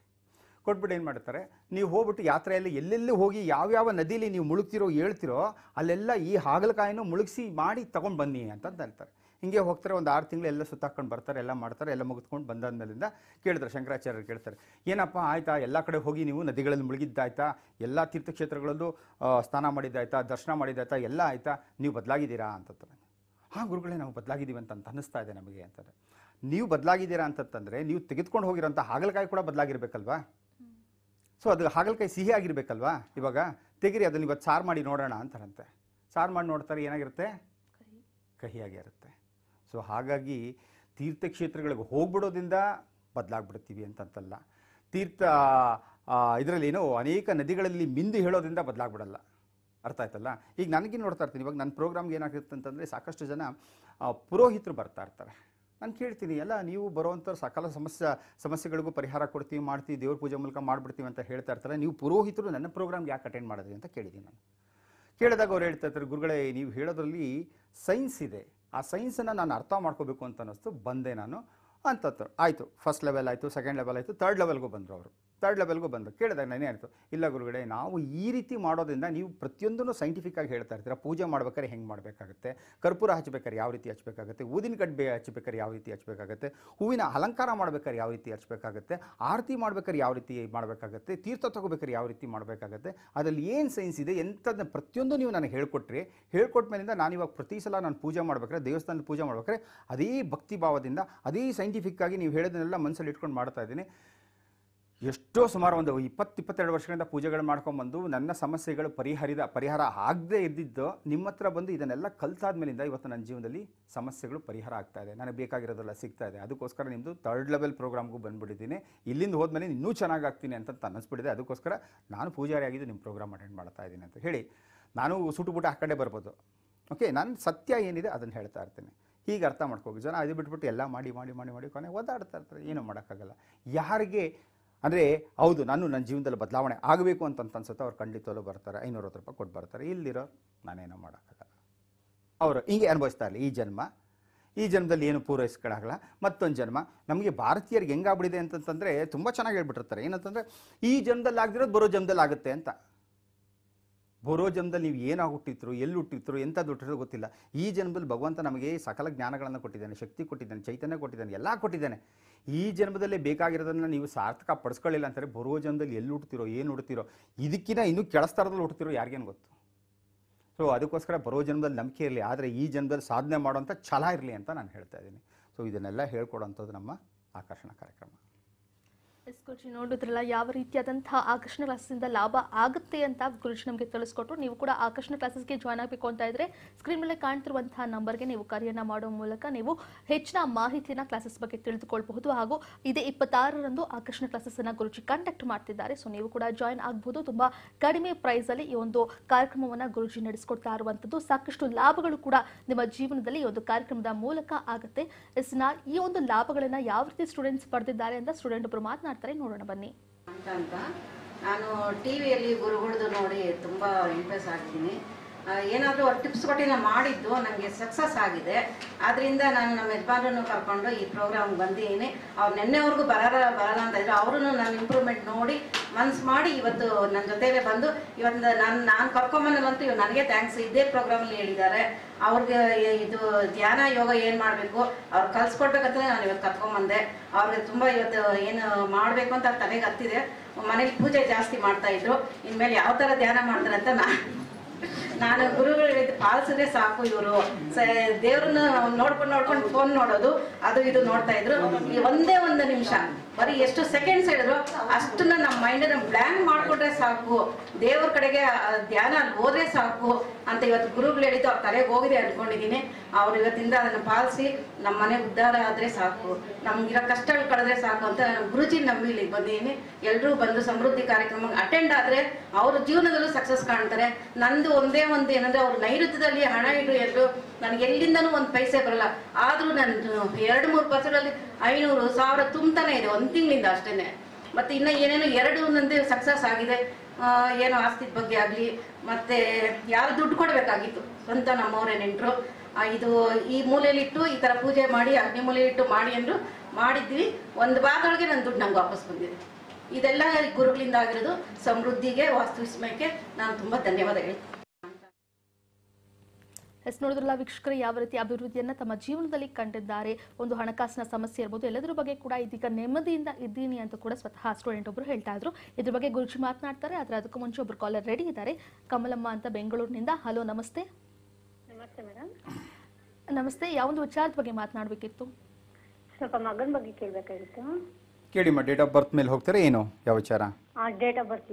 ಕೊಟ್ಬಿಟ್ಟು ಏನು ಮಾಡ್ತಾರೆ ನೀವು ಹೋಗ್ಬಿಟ್ಟು ಯಾತ್ರೆಯಲ್ಲಿ ಎಲ್ಲೆಲ್ಲಿ ಹೋಗಿ ಯಾವ್ಯಾವ ನದಿಲಿ ನೀವು ಮುಳುಗ್ತಿರೋ ಹೇಳ್ತಿರೋ ಅಲ್ಲೆಲ್ಲ ಈ ಹಾಗಲಕಾಯಿನೂ ಮುಳುಗಿಸಿ ಮಾಡಿ ತೊಗೊಂಡು ಬನ್ನಿ ಅಂತಂತ ಅಂತಾರೆ ಹಿಂಗೆ ಹೋಗ್ತಾರೆ ಒಂದು ಆರು ತಿಂಗಳು ಎಲ್ಲ ಸುತ್ತಾಕೊಂಡು ಬರ್ತಾರೆ ಎಲ್ಲ ಮಾಡ್ತಾರೆ ಎಲ್ಲ ಮುಗಿದ್ಕೊಂಡು ಬಂದಾದ್ಮೇಲಿಂದ ಕೇಳಿದ್ರೆ ಶಂಕರಾಚಾರ್ಯರು ಕೇಳ್ತಾರೆ ಏನಪ್ಪ ಆಯಿತಾ ಎಲ್ಲ ಕಡೆ ಹೋಗಿ ನೀವು ನದಿಗಳಲ್ಲಿ ಮುಳುಗಿದ್ದಾಯ್ತಾ ಎಲ್ಲ ತೀರ್ಥಕ್ಷೇತ್ರಗಳಲ್ಲೂ ಸ್ನಾನ ಮಾಡಿದ್ದಾಯ್ತಾ ದರ್ಶನ ಮಾಡಿದ್ದಾಯ್ತಾ ಎಲ್ಲ ಆಯ್ತಾ ನೀವು ಬದಲಾಗಿದ್ದೀರಾ ಅಂತಂತಾರೆ ಹಾಂ ಗುರುಗಳೇ ನಾವು ಬದಲಾಗಿದ್ದೀವಿ ಅಂತ ಅನ್ನಿಸ್ತಾ ಇದೆ ನಮಗೆ ಅಂತಂದರೆ ನೀವು ಬದಲಾಗಿದ್ದೀರಾ ಅಂತಂತಂದರೆ ನೀವು ತೆಗೆದುಕೊಂಡು ಹೋಗಿರೋಂಥ ಹಾಗಲಕಾಯಿ ಕೂಡ ಬದಲಾಗಿರಬೇಕಲ್ವಾ ಸೊ ಅದು ಹಾಗಲಕಾಯಿ ಸಿಹಿ ಆಗಿರ್ಬೇಕಲ್ವಾ ಇವಾಗ ತೆಗಿರಿ ಅದನ್ನ ಇವತ್ತು ಸಾರು ಮಾಡಿ ನೋಡೋಣ ಅಂತಾರಂತೆ ಸಾರು ಮಾಡಿ ನೋಡ್ತಾರೆ ಏನಾಗಿರುತ್ತೆ ಇರುತ್ತೆ ಸೊ ಹಾಗಾಗಿ ತೀರ್ಥಕ್ಷೇತ್ರಗಳಿಗೆ ಹೋಗ್ಬಿಡೋದ್ರಿಂದ ಬದಲಾಗ್ಬಿಡ್ತೀವಿ ಅಂತಂತಲ್ಲ ತೀರ್ಥ ಇದರಲ್ಲಿ ಏನೋ ಅನೇಕ ನದಿಗಳಲ್ಲಿ ಮಿಂದು ಹೇಳೋದ್ರಿಂದ ಬದಲಾಗ್ಬಿಡಲ್ಲ ಅರ್ಥ ಆಯ್ತಲ್ಲ ಈಗ ನನಗೇನು ನೋಡ್ತಾ ಇರ್ತೀನಿ ಇವಾಗ ನನ್ನ ಪ್ರೋಗ್ರಾಮ್ಗೆ ಏನಾಗಿರುತ್ತೆ ಅಂತಂದರೆ ಸಾಕಷ್ಟು ಜನ ಪುರೋಹಿತರು ಬರ್ತಾ ಇರ್ತಾರೆ ನಾನು ಕೇಳ್ತೀನಿ ಎಲ್ಲ ನೀವು ಬರುವಂಥ ಸಕಲ ಸಮಸ್ಯೆ ಸಮಸ್ಯೆಗಳಿಗೂ ಪರಿಹಾರ ಕೊಡ್ತೀವಿ ಮಾಡ್ತೀವಿ ದೇವ್ರ ಪೂಜೆ ಮೂಲಕ ಮಾಡಿಬಿಡ್ತೀವಿ ಅಂತ ಹೇಳ್ತಾ ಇರ್ತಾರೆ ನೀವು ಪುರೋಹಿತರು ನನ್ನ ಪ್ರೋಗ್ರಾಮ್ಗೆ ಯಾಕೆ ಅಟೆಂಡ್ ಮಾಡಿದ್ರಿ ಅಂತ ಕೇಳಿದ್ದೀನಿ ನಾನು ಕೇಳಿದಾಗ ಅವ್ರು ಹೇಳ್ತಾ ಇರ್ತಾರೆ ಗುರುಗಳೇ ನೀವು ಹೇಳೋದ್ರಲ್ಲಿ ಸೈನ್ಸ್ ಇದೆ ಆ ಸೈನ್ಸನ್ನು ನಾನು ಅರ್ಥ ಮಾಡ್ಕೋಬೇಕು ಅಂತ ಅನ್ನಿಸ್ತು ಬಂದೆ ನಾನು ಅಂತ ಆಯಿತು ಫಸ್ಟ್ ಲೆವೆಲ್ ಆಯಿತು ಸೆಕೆಂಡ್ ಲೆವೆಲ್ ಆಯಿತು ತರ್ಡ್ ಲೆವೆಲ್ಗೂ ಬಂದರು ಅವರು ತರ್ಡ್ ಲೆವೆಲ್ಗೂ ಬಂದು ಕೇಳಿದಾಗ ನಾನೇ ಆಯಿತು ಇಲ್ಲ ಗುರುಗಳೇ ನಾವು ಈ ರೀತಿ ಮಾಡೋದ್ರಿಂದ ನೀವು ಪ್ರತಿಯೊಂದನ್ನು ಸೈಂಟಿಫಿಕ್ಕಾಗಿ ಹೇಳ್ತಾ ಇರ್ತೀರ ಪೂಜೆ ಮಾಡ್ಬೇಕಾದ್ರೆ ಹೆಂಗೆ ಮಾಡಬೇಕಾಗುತ್ತೆ ಕರ್ಪೂರ ಹಚ್ಚಬೇಕಾದ್ರೆ ಯಾವ ರೀತಿ ಹಚ್ಚಬೇಕಾಗುತ್ತೆ ಊದಿನ ಕಡ್ಬೆ ಹಚ್ಚಬೇಕಾದ್ರೆ ಯಾವ ರೀತಿ ಹಚ್ಚಬೇಕಾಗುತ್ತೆ ಹೂವಿನ ಅಲಂಕಾರ ಮಾಡ್ಬೇಕಾದ್ರೆ ಯಾವ ರೀತಿ ಹಚ್ಚಬೇಕಾಗುತ್ತೆ ಆರತಿ ಮಾಡ್ಬೇಕಾದ್ರೆ ಯಾವ ರೀತಿ ಮಾಡಬೇಕಾಗುತ್ತೆ ತೀರ್ಥ ತಗೋಬೇಕಾದ್ರೆ ಯಾವ ರೀತಿ ಮಾಡಬೇಕಾಗುತ್ತೆ ಅದರಲ್ಲಿ ಏನು ಸೈನ್ಸ್ ಇದೆ ಎಂಥದನ್ನ ಪ್ರತಿಯೊಂದು ನೀವು ನನಗೆ ಹೇಳ್ಕೊಟ್ರಿ ಹೇಳ್ಕೊಟ್ಟ ಮೇಲಿಂದ ನಾನು ಇವಾಗ ಪ್ರತಿ ಸಲ ನಾನು ಪೂಜೆ ಮಾಡ್ಬೇಕಾದ್ರೆ ದೇವಸ್ಥಾನದ ಪೂಜೆ ಮಾಡ್ಬೇಕಾದ್ರೆ ಅದೇ ಭಕ್ತಿ ಭಾವದಿಂದ ಅದೇ ಸೈಂಟಿಫಿಕ್ಕಾಗಿ ನೀವು ಹೇಳೋದನ್ನೆಲ್ಲ ಮನಸ್ಸಲ್ಲಿ ಇಟ್ಕೊಂಡು ಮಾಡ್ತಾ ಇದ್ದೀನಿ ಎಷ್ಟೋ ಸುಮಾರು ಒಂದು ಇಪ್ಪತ್ತು ಇಪ್ಪತ್ತೆರಡು ವರ್ಷಗಳಿಂದ ಪೂಜೆಗಳು ಮಾಡ್ಕೊಂಡ್ಬಂದು ನನ್ನ ಸಮಸ್ಯೆಗಳು ಪರಿಹರಿದ ಪರಿಹಾರ ಆಗದೇ ಇದ್ದಿದ್ದು ನಿಮ್ಮ ಹತ್ರ ಬಂದು ಇದನ್ನೆಲ್ಲ ಕಲ್ತಾದ ಮೇಲಿಂದ ಇವತ್ತು ನನ್ನ ಜೀವನದಲ್ಲಿ ಸಮಸ್ಯೆಗಳು ಪರಿಹಾರ ಆಗ್ತಾ ಇದೆ ನನಗೆ ಬೇಕಾಗಿರೋದೆಲ್ಲ ಸಿಗ್ತಾ ಇದೆ ಅದಕ್ಕೋಸ್ಕರ ನಿಮ್ಮದು ತರ್ಡ್ ಲೆವೆಲ್ ಪ್ರೋಗ್ರಾಮ್ಗೂ ಬಂದುಬಿಟ್ಟಿದ್ದೀನಿ ಇಲ್ಲಿಂದ ಹೋದ್ಮೇಲೆ ಇನ್ನೂ ಚೆನ್ನಾಗಿ ಆಗ್ತೀನಿ ಅಂತ ಅನ್ನಿಸ್ಬಿಟ್ಟಿದೆ ಅದಕ್ಕೋಸ್ಕರ ನಾನು ಪೂಜಾರಿಯಾಗಿದ್ದು ನಿಮ್ಮ ಪ್ರೋಗ್ರಾಮ್ ಅಟೆಂಡ್ ಮಾಡ್ತಾ ಇದ್ದೀನಿ ಅಂತ ಹೇಳಿ ನಾನು ಸುಟ್ಟುಬಿಟ್ಟು ಆ ಕಡೆ ಬರ್ಬೋದು ಓಕೆ ನಾನು ಸತ್ಯ ಏನಿದೆ ಅದನ್ನು ಹೇಳ್ತಾ ಇರ್ತೀನಿ ಹೀಗೆ ಅರ್ಥ ಮಾಡ್ಕೋಬೇಕು ಜನ ಅದು ಬಿಟ್ಬಿಟ್ಟು ಎಲ್ಲ ಮಾಡಿ ಮಾಡಿ ಮಾಡಿ ಮಾಡಿ ಕೊನೆ ಒದ್ದಾಡ್ತಾ ಇರ್ತಾರೆ ಏನೂ ಮಾಡೋಕ್ಕಾಗಲ್ಲ ಯಾರಿಗೆ ಅಂದರೆ ಹೌದು ನಾನು ನನ್ನ ಜೀವನದಲ್ಲಿ ಬದಲಾವಣೆ ಆಗಬೇಕು ಅಂತ ಅನ್ಸುತ್ತೆ ಅವ್ರು ಖಂಡಿತವಲ್ಲೂ ಬರ್ತಾರೆ ಐನೂರವತ್ತು ರೂಪಾಯಿ ಕೊಟ್ಟು ಬರ್ತಾರೆ ಇಲ್ಲಿರೋ ನಾನೇನೋ ಮಾಡೋಕ್ಕಾಗಲ್ಲ ಅವರು ಹೀಗೆ ಅನುಭವಿಸ್ತಾ ಇರಲಿ ಈ ಜನ್ಮ ಈ ಜನ್ಮದಲ್ಲಿ ಏನು ಪೂರೈಸ್ಕೊಳ್ಳಾಗಲ್ಲ ಮತ್ತೊಂದು ಜನ್ಮ ನಮಗೆ ಭಾರತೀಯರಿಗೆ ಹೆಂಗಾಗ್ಬಿಡಿದೆ ಅಂತಂತಂದರೆ ತುಂಬ ಚೆನ್ನಾಗಿ ಹೇಳ್ಬಿಟ್ಟಿರ್ತಾರೆ ಏನಂತಂದರೆ ಈ ಜನ್ಮದಲ್ಲಿ ಆಗದಿರೋದು ಬರೋ ಜನ್ಮದಲ್ಲಿ ಆಗುತ್ತೆ ಅಂತ ಬರೋ ಜನ್ಮದಲ್ಲಿ ನೀವು ಏನಾಗಿ ಹುಟ್ಟಿತ್ತು ಎಲ್ಲಿ ಹುಟ್ಟಿತ್ತು ಎಂಥ ದುಟ್ಟಿರೋ ಗೊತ್ತಿಲ್ಲ ಈ ಜನ್ಮದಲ್ಲಿ ಭಗವಂತ ನಮಗೆ ಸಕಲ ಜ್ಞಾನಗಳನ್ನು ಕೊಟ್ಟಿದ್ದಾನೆ ಶಕ್ತಿ ಕೊಟ್ಟಿದ್ದಾನೆ ಚೈತನ್ಯ ಕೊಟ್ಟಿದ್ದಾನೆ ಎಲ್ಲ ಕೊಟ್ಟಿದ್ದಾನೆ ಈ ಜನ್ಮದಲ್ಲಿ ಬೇಕಾಗಿರೋದನ್ನು ನೀವು ಸಾರ್ಥಕ ಪಡಿಸ್ಕೊಳ್ಳಿಲ್ಲ ಅಂತಾರೆ ಬರೋ ಜನ್ಮದಲ್ಲಿ ಎಲ್ಲಿ ಹುಟ್ಟುತ್ತಿರೋ ಏನು ಹುಡ್ತಿರೋ ಇದಕ್ಕಿಂತ ಇನ್ನೂ ಕೆಳಸ್ತರದಲ್ಲಿ ಹುಟ್ಟುತ್ತಿರೋ ಯಾರಿಗೇನು ಗೊತ್ತು ಸೊ ಅದಕ್ಕೋಸ್ಕರ ಬರೋ ಜನ್ಮದಲ್ಲಿ ನಂಬಿಕೆ ಇರಲಿ ಆದರೆ ಈ ಜನ್ಮದಲ್ಲಿ ಸಾಧನೆ ಮಾಡೋಂಥ ಛಲ ಇರಲಿ ಅಂತ ನಾನು ಹೇಳ್ತಾ ಇದ್ದೀನಿ ಸೊ ಇದನ್ನೆಲ್ಲ ಹೇಳ್ಕೊಡೋಂಥದ್ದು ನಮ್ಮ ಆಕರ್ಷಣ ಕಾರ್ಯಕ್ರಮ ಎಸ್ ನೋಡಿದ್ರಲ್ಲ ಯಾವ ರೀತಿಯಾದಂತಹ ಆಕರ್ಷಣ ಕ್ಲಾಸಸ್ಸಿಂದ ಲಾಭ ಆಗುತ್ತೆ ಅಂತ ಗುರುಜಿ ನಮಗೆ ತಿಳಿಸ್ಕೊಟ್ರು ನೀವು ಕೂಡ ಆಕರ್ಷಣ ಕ್ಲಾಸಸ್ಗೆ ಜಾಯ್ನ್ ಆಗಬೇಕು ಅಂತ ಇದ್ರೆ ಸ್ಕ್ರೀನ್ ಮೇಲೆ ಕಾಣ್ತಿರುವಂತಹ ನಂಬರ್ಗೆ ನೀವು ಕರೆಯನ್ನು ಮಾಡೋ ಮೂಲಕ ನೀವು ಹೆಚ್ಚಿನ ಮಾಹಿತಿನ ಕ್ಲಾಸಸ್ ಬಗ್ಗೆ ತಿಳಿದುಕೊಳ್ಬಹುದು ಹಾಗೂ ಇದೇ ಇಪ್ಪತ್ತಾರರಂದು ಆಕರ್ಷಣ ಕ್ಲಾಸಸ್ಸನ್ನು ಗುರುಜಿ ಕಂಡಕ್ಟ್ ಮಾಡ್ತಿದ್ದಾರೆ ಸೊ ನೀವು ಕೂಡ ಜಾಯ್ನ್ ಆಗಬಹುದು ತುಂಬಾ ಕಡಿಮೆ ಪ್ರೈಸಲ್ಲಿ ಈ ಒಂದು ಕಾರ್ಯಕ್ರಮವನ್ನ ಗುರುಜಿ ನಡೆಸಿಕೊಡ್ತಾ ಇರುವಂಥದ್ದು ಸಾಕಷ್ಟು ಲಾಭಗಳು ಕೂಡ ನಿಮ್ಮ ಜೀವನದಲ್ಲಿ ಈ ಒಂದು ಕಾರ್ಯಕ್ರಮದ ಮೂಲಕ ಆಗುತ್ತೆ ಎಸ್ ಈ ಒಂದು ಲಾಭಗಳನ್ನ ಯಾವ ರೀತಿ ಸ್ಟೂಡೆಂಟ್ಸ್ ಪಡೆದಿದ್ದಾರೆ ಅಂತ ಸ್ಟೂಡೆಂಟ್ ಒಬ್ಬರು ಮಾತನಾಡಿ ಮಾಡ್ತಾರೆ ನೋಡೋಣ ಬನ್ನಿ ಅಂತ ನಾನು ಟಿವಿಯಲ್ಲಿ ವಿಯಲ್ಲಿ ನೋಡಿ ತುಂಬಾ ಇಂಪ್ರೆಸ್ ಆಗ್ತೀನಿ ಏನಾದರೂ ಅವ್ರು ಟಿಪ್ಸ್ ನಾನು ಮಾಡಿದ್ದು ನನಗೆ ಸಕ್ಸಸ್ ಆಗಿದೆ ಆದ್ದರಿಂದ ನಾನು ನಮ್ಮ ಯಜಮಾನ್ರನ್ನು ಕರ್ಕೊಂಡು ಈ ಪ್ರೋಗ್ರಾಮ್ಗೆ ಬಂದಿದ್ದೀನಿ ಅವ್ರು ನಿನ್ನೆವರೆಗೂ ಬರಲ್ಲ ಬರಲ್ಲ ಅಂತ ಇದ್ರು ಅವರು ನಾನು ಇಂಪ್ರೂವ್ಮೆಂಟ್ ನೋಡಿ ಮನ್ಸು ಮಾಡಿ ಇವತ್ತು ನನ್ನ ಜೊತೆಗೆ ಬಂದು ಇವತ್ತು ನಾನು ನಾನು ಕರ್ಕೊಂಬಂದಂತೂ ಇವ್ ನನಗೆ ಥ್ಯಾಂಕ್ಸ್ ಇದೇ ಪ್ರೋಗ್ರಾಮಲ್ಲಿ ಹೇಳಿದ್ದಾರೆ ಅವ್ರಿಗೆ ಇದು ಧ್ಯಾನ ಯೋಗ ಏನು ಮಾಡಬೇಕು ಅವ್ರು ಕಲ್ಸ್ಕೊಡ್ಬೇಕಂತಲೇ ನಾನು ಇವತ್ತು ಕರ್ಕೊಂಬಂದೆ ಅವ್ರಿಗೆ ತುಂಬ ಇವತ್ತು ಏನು ಮಾಡಬೇಕು ಅಂತ ತಲೆಗೆ ಹತ್ತಿದೆ ಮನೇಲಿ ಪೂಜೆ ಜಾಸ್ತಿ ಮಾಡ್ತಾಯಿದ್ರು ಇನ್ಮೇಲೆ ಯಾವ ಥರ ಧ್ಯಾನ ಮಾಡ್ತಾರೆ ಅಂತ ನಾನು ನಾನು ಗುರುಗಳು ಹೇಳಿದ್ದು ಪಾಲಿಸಿದ್ರೆ ಸಾಕು ಇವರು ದೇವ್ರನ್ನ ನೋಡ್ಕೊಂಡು ನೋಡ್ಕೊಂಡು ಫೋನ್ ನೋಡೋದು ಅದು ಇದು ನೋಡ್ತಾ ಇದ್ರು ಒಂದೇ ಒಂದು ನಿಮಿಷ ಬರೀ ಎಷ್ಟು ಸೆಕೆಂಡ್ಸ್ ಹೇಳಿದ್ರು ಅಷ್ಟನ್ನ ನಮ್ಮ ಮೈಂಡನ್ನ ಬ್ಲ್ಯಾಂಕ್ ಮಾಡ್ಕೊಂಡ್ರೆ ಸಾಕು ದೇವ್ರ ಕಡೆಗೆ ಧ್ಯಾನ ಅಲ್ಲಿ ಹೋದ್ರೆ ಸಾಕು ಅಂತ ಇವತ್ತು ಗುರುಗಳು ಹೇಳಿದ್ದು ಅವ್ರ ತಲೆಗೆ ಹೋಗಿದೆ ಅನ್ಕೊಂಡಿದೀನಿ ಅವ್ರ ಇವತ್ತಿಂದ ಅದನ್ನು ಪಾಲಿಸಿ ನಮ್ಮ ಮನೆ ಉದ್ದಾರ ಆದ್ರೆ ಸಾಕು ನಮ್ಗಿರೋ ಕಷ್ಟಗಳು ಕಳೆದ್ರೆ ಸಾಕು ಅಂತ ಗುರುಜಿ ನಂಬಿ ಇಲ್ಲಿಗೆ ಬಂದಿದ್ದೀನಿ ಎಲ್ಲರೂ ಬಂದು ಸಮೃದ್ಧಿ ಕಾರ್ಯಕ್ರಮ ಅಟೆಂಡ್ ಆದ್ರೆ ಅವ್ರ ಜೀವನದಲ್ಲೂ ಸಕ್ಸಸ್ ಕಾಣ್ತಾರೆ ನಂದು ಒಂದೇ ಒಂದು ಏನಂದ್ರೆ ಅವ್ರು ನೈಋತ್ಯದಲ್ಲಿ ಹಣ ಇಡು ಎಲ್ಲರೂ ನನಗೆ ಎಲ್ಲಿಂದನು ಒಂದು ಪೈಸೆ ಬರಲ್ಲ ಆದರೂ ನಾನು ಎರಡು ಮೂರು ಪರ್ಸೆಂಟಲ್ಲಿ ಐನೂರು ಸಾವಿರ ತುಂಬತಾನೆ ಇದೆ ಒಂದು ತಿಂಗಳಿಂದ ಅಷ್ಟೇನೆ ಮತ್ತೆ ಇನ್ನ ಏನೇನು ಎರಡು ನಂದೇ ಸಕ್ಸಸ್ ಆಗಿದೆ ಏನು ಆಸ್ತಿ ಬಗ್ಗೆ ಆಗಲಿ ಮತ್ತೆ ಯಾರು ದುಡ್ಡು ಕೊಡಬೇಕಾಗಿತ್ತು ಸ್ವಂತ ನಮ್ಮವರೇ ನೆಂಟರು ಇದು ಈ ಮೂಲೆಯಲ್ಲಿಟ್ಟು ಈ ಥರ ಪೂಜೆ ಮಾಡಿ ಅಗ್ನಿ ಮೂಲೆಯಲ್ಲಿಟ್ಟು ಮಾಡಿ ಅಂದ್ರು ಮಾಡಿದ್ವಿ ಒಂದು ವಾರದೊಳಗೆ ನನ್ನ ದುಡ್ಡು ನಂಗೆ ವಾಪಸ್ ಬಂದಿದೆ ಇದೆಲ್ಲ ಗುರುಗಳಿಂದ ಆಗಿರೋದು ಸಮೃದ್ಧಿಗೆ ವಾಸ್ತು ವಿಸ್ಮಯಕ್ಕೆ ನಾನು ತುಂಬಾ ಧನ್ಯವಾದ ಹೇಳ್ತೀನಿ ಎಸ್ ನೋಡಿದ್ರಲ್ಲ ವೀಕ್ಷಕರು ಯಾವ ರೀತಿ ಅಭಿವೃದ್ಧಿಯನ್ನ ತಮ್ಮ ಜೀವನದಲ್ಲಿ ಕಂಡಿದ್ದಾರೆ ಒಂದು ಹಣಕಾಸಿನ ಸಮಸ್ಯೆ ಇರ್ಬೋದು ಎಲ್ಲದರ ಬಗ್ಗೆ ಕೂಡ ಇದೀಗ ನೆಮ್ಮದಿಯಿಂದ ಇದ್ದೀನಿ ಅಂತ ಕೂಡ ಸ್ವತಃ ಸ್ಟೂಡೆಂಟ್ ಒಬ್ರು ಹೇಳ್ತಾ ಇದ್ರು ಇದ್ರ ಬಗ್ಗೆ ಗುರುಜಿ ಮಾತನಾಡ್ತಾರೆ ಆದ್ರೆ ಅದಕ್ಕೂ ಮುಂಚೆ ಒಬ್ರು ಕಾಲರ್ ರೆಡಿ ಇದ್ದಾರೆ ಕಮಲಮ್ಮ ಅಂತ ಬೆಂಗಳೂರಿನಿಂದ ಹಲೋ ನಮಸ್ತೆ ನಮಸ್ತೆ ಮೇಡಮ್ ನಮಸ್ತೆ ಯಾವೊಂದು ವಿಚಾರದ ಬಗ್ಗೆ ಮಾತನಾಡಬೇಕಿತ್ತು ಸ್ವಲ್ಪ ಮಗನ ಬಗ್ಗೆ ಕೇಳಬೇಕಾಗಿತ್ತು ಕೇಳಿಮ್ಮ ಡೇಟ್ ಆಫ್ ಬರ್ತ್ ಮೇಲೆ ಹೋಗ್ತಾರೆ ಏನು ಯಾವ ವಿಚಾರ ಡೇಟ್ ಆಫ್ ಬರ್ತ್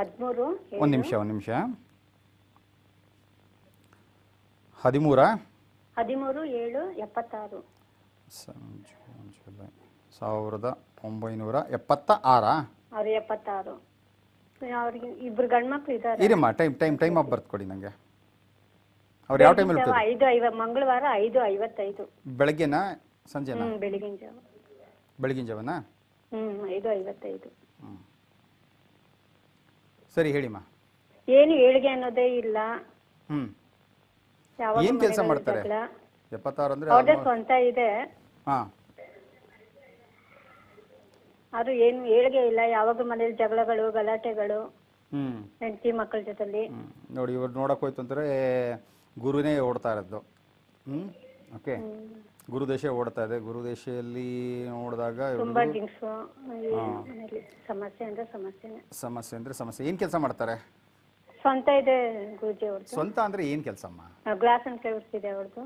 ಹದಿಮೂರು ಒಂದು ನಿಮಿಷ ಒಂದು ನಿಮಿಷ ಹದಿಮೂರ ಹದಿಮೂರು ಏಳು ಎಪ್ಪತ್ತಾರು ಸಾವಿರದ ಒಂಬೈನೂರ ಎಪ್ಪತ್ತ ಆರ ಅವ್ರ ಎಪ್ಪತ್ತಾರು ಅವ್ರಿಗೆ ಇಬ್ರು ಗಂಡ್ಮಕ್ಳು ಇದ್ದಾರೆ ಇರಿಮ್ಮ time time time of birth ಕೊಡಿ ನಂಗೆ ಅವ್ರು ಯಾವ ಟೈಮ್ ಹುಟ್ಟಿದ್ರು ಐದು ಐವ ಮಂಗಳವಾರ ಐದು ಐವತ್ತೈದು ಬೆಳಗ್ಗೆನಾ ಸಂಜೆನಾ ಹ್ಮ್ ಬೆಳಿಗಿನ ಜಾವ ಬೆಳಗಿನ ಜಾವನಾ ಹ್ಮ್ ಐದು ಐವತ್ತೈದು ಹ್ಞೂ ಸರಿ ಹೇಳಿಮ್ಮ ಏನು ಏಳಿಗೆ ಅನ್ನೋದೇ ಇಲ್ಲ ಹ್ಞೂ ಏನ್ ಕೆಲಸ ಮಾಡ್ತಾರೆ ಎಪ್ಪತ್ತಾರು ಅಂದ್ರೆ ಸ್ವಂತ ಇದೆ ಹಾ ಆದ್ರೂ ಏನು ಹೇಳಿಗೆ ಇಲ್ಲ ಯಾವಾಗ ಮನೇಲಿ ಜಗಳಗಳು ಗಲಾಟೆಗಳು ಹ್ಮ್ ಹೆಂಡತಿ ಮಕ್ಕಳ ಜೊತೆಲಿ ನೋಡಿ ಇವ್ರು ನೋಡಕ್ ಹೋಯ್ತು ಅಂದ್ರೆ ಗುರುನೇ ಓಡ್ತಾ ಇರೋದು ಹ್ಮ್ ಓಕೆ ಗುರುದೇಶ ಓಡ್ತಾ ಇದೆ ಗುರುದೇಶೆಯಲ್ಲಿ ನೋಡಿದಾಗ ತುಂಬಾ ಜಿಂಕ್ಸು ಸಮಸ್ಯೆ ಅಂದ್ರೆ ಸಮಸ್ಯೆ ಸಮಸ್ಯೆ ಅಂದ್ರೆ ಸಮಸ್ಯೆ ಏನ್ ಕೆಲಸ ಮಾಡ್ತಾರೆ ಸ್ವಂತ ಇದೆ ಗುರುಜಿ ಅವ್ರದ್ದು ಸ್ವಂತ ಅಂದ್ರೆ ಏನ್ ಕೆಲಸಮ್ಮ ಗ್ಲಾಸ್ ಅಂಡ್ ಫ್ಲೇವರ್ಸ್ ಇದೆ ಅವ್ರದ್ದು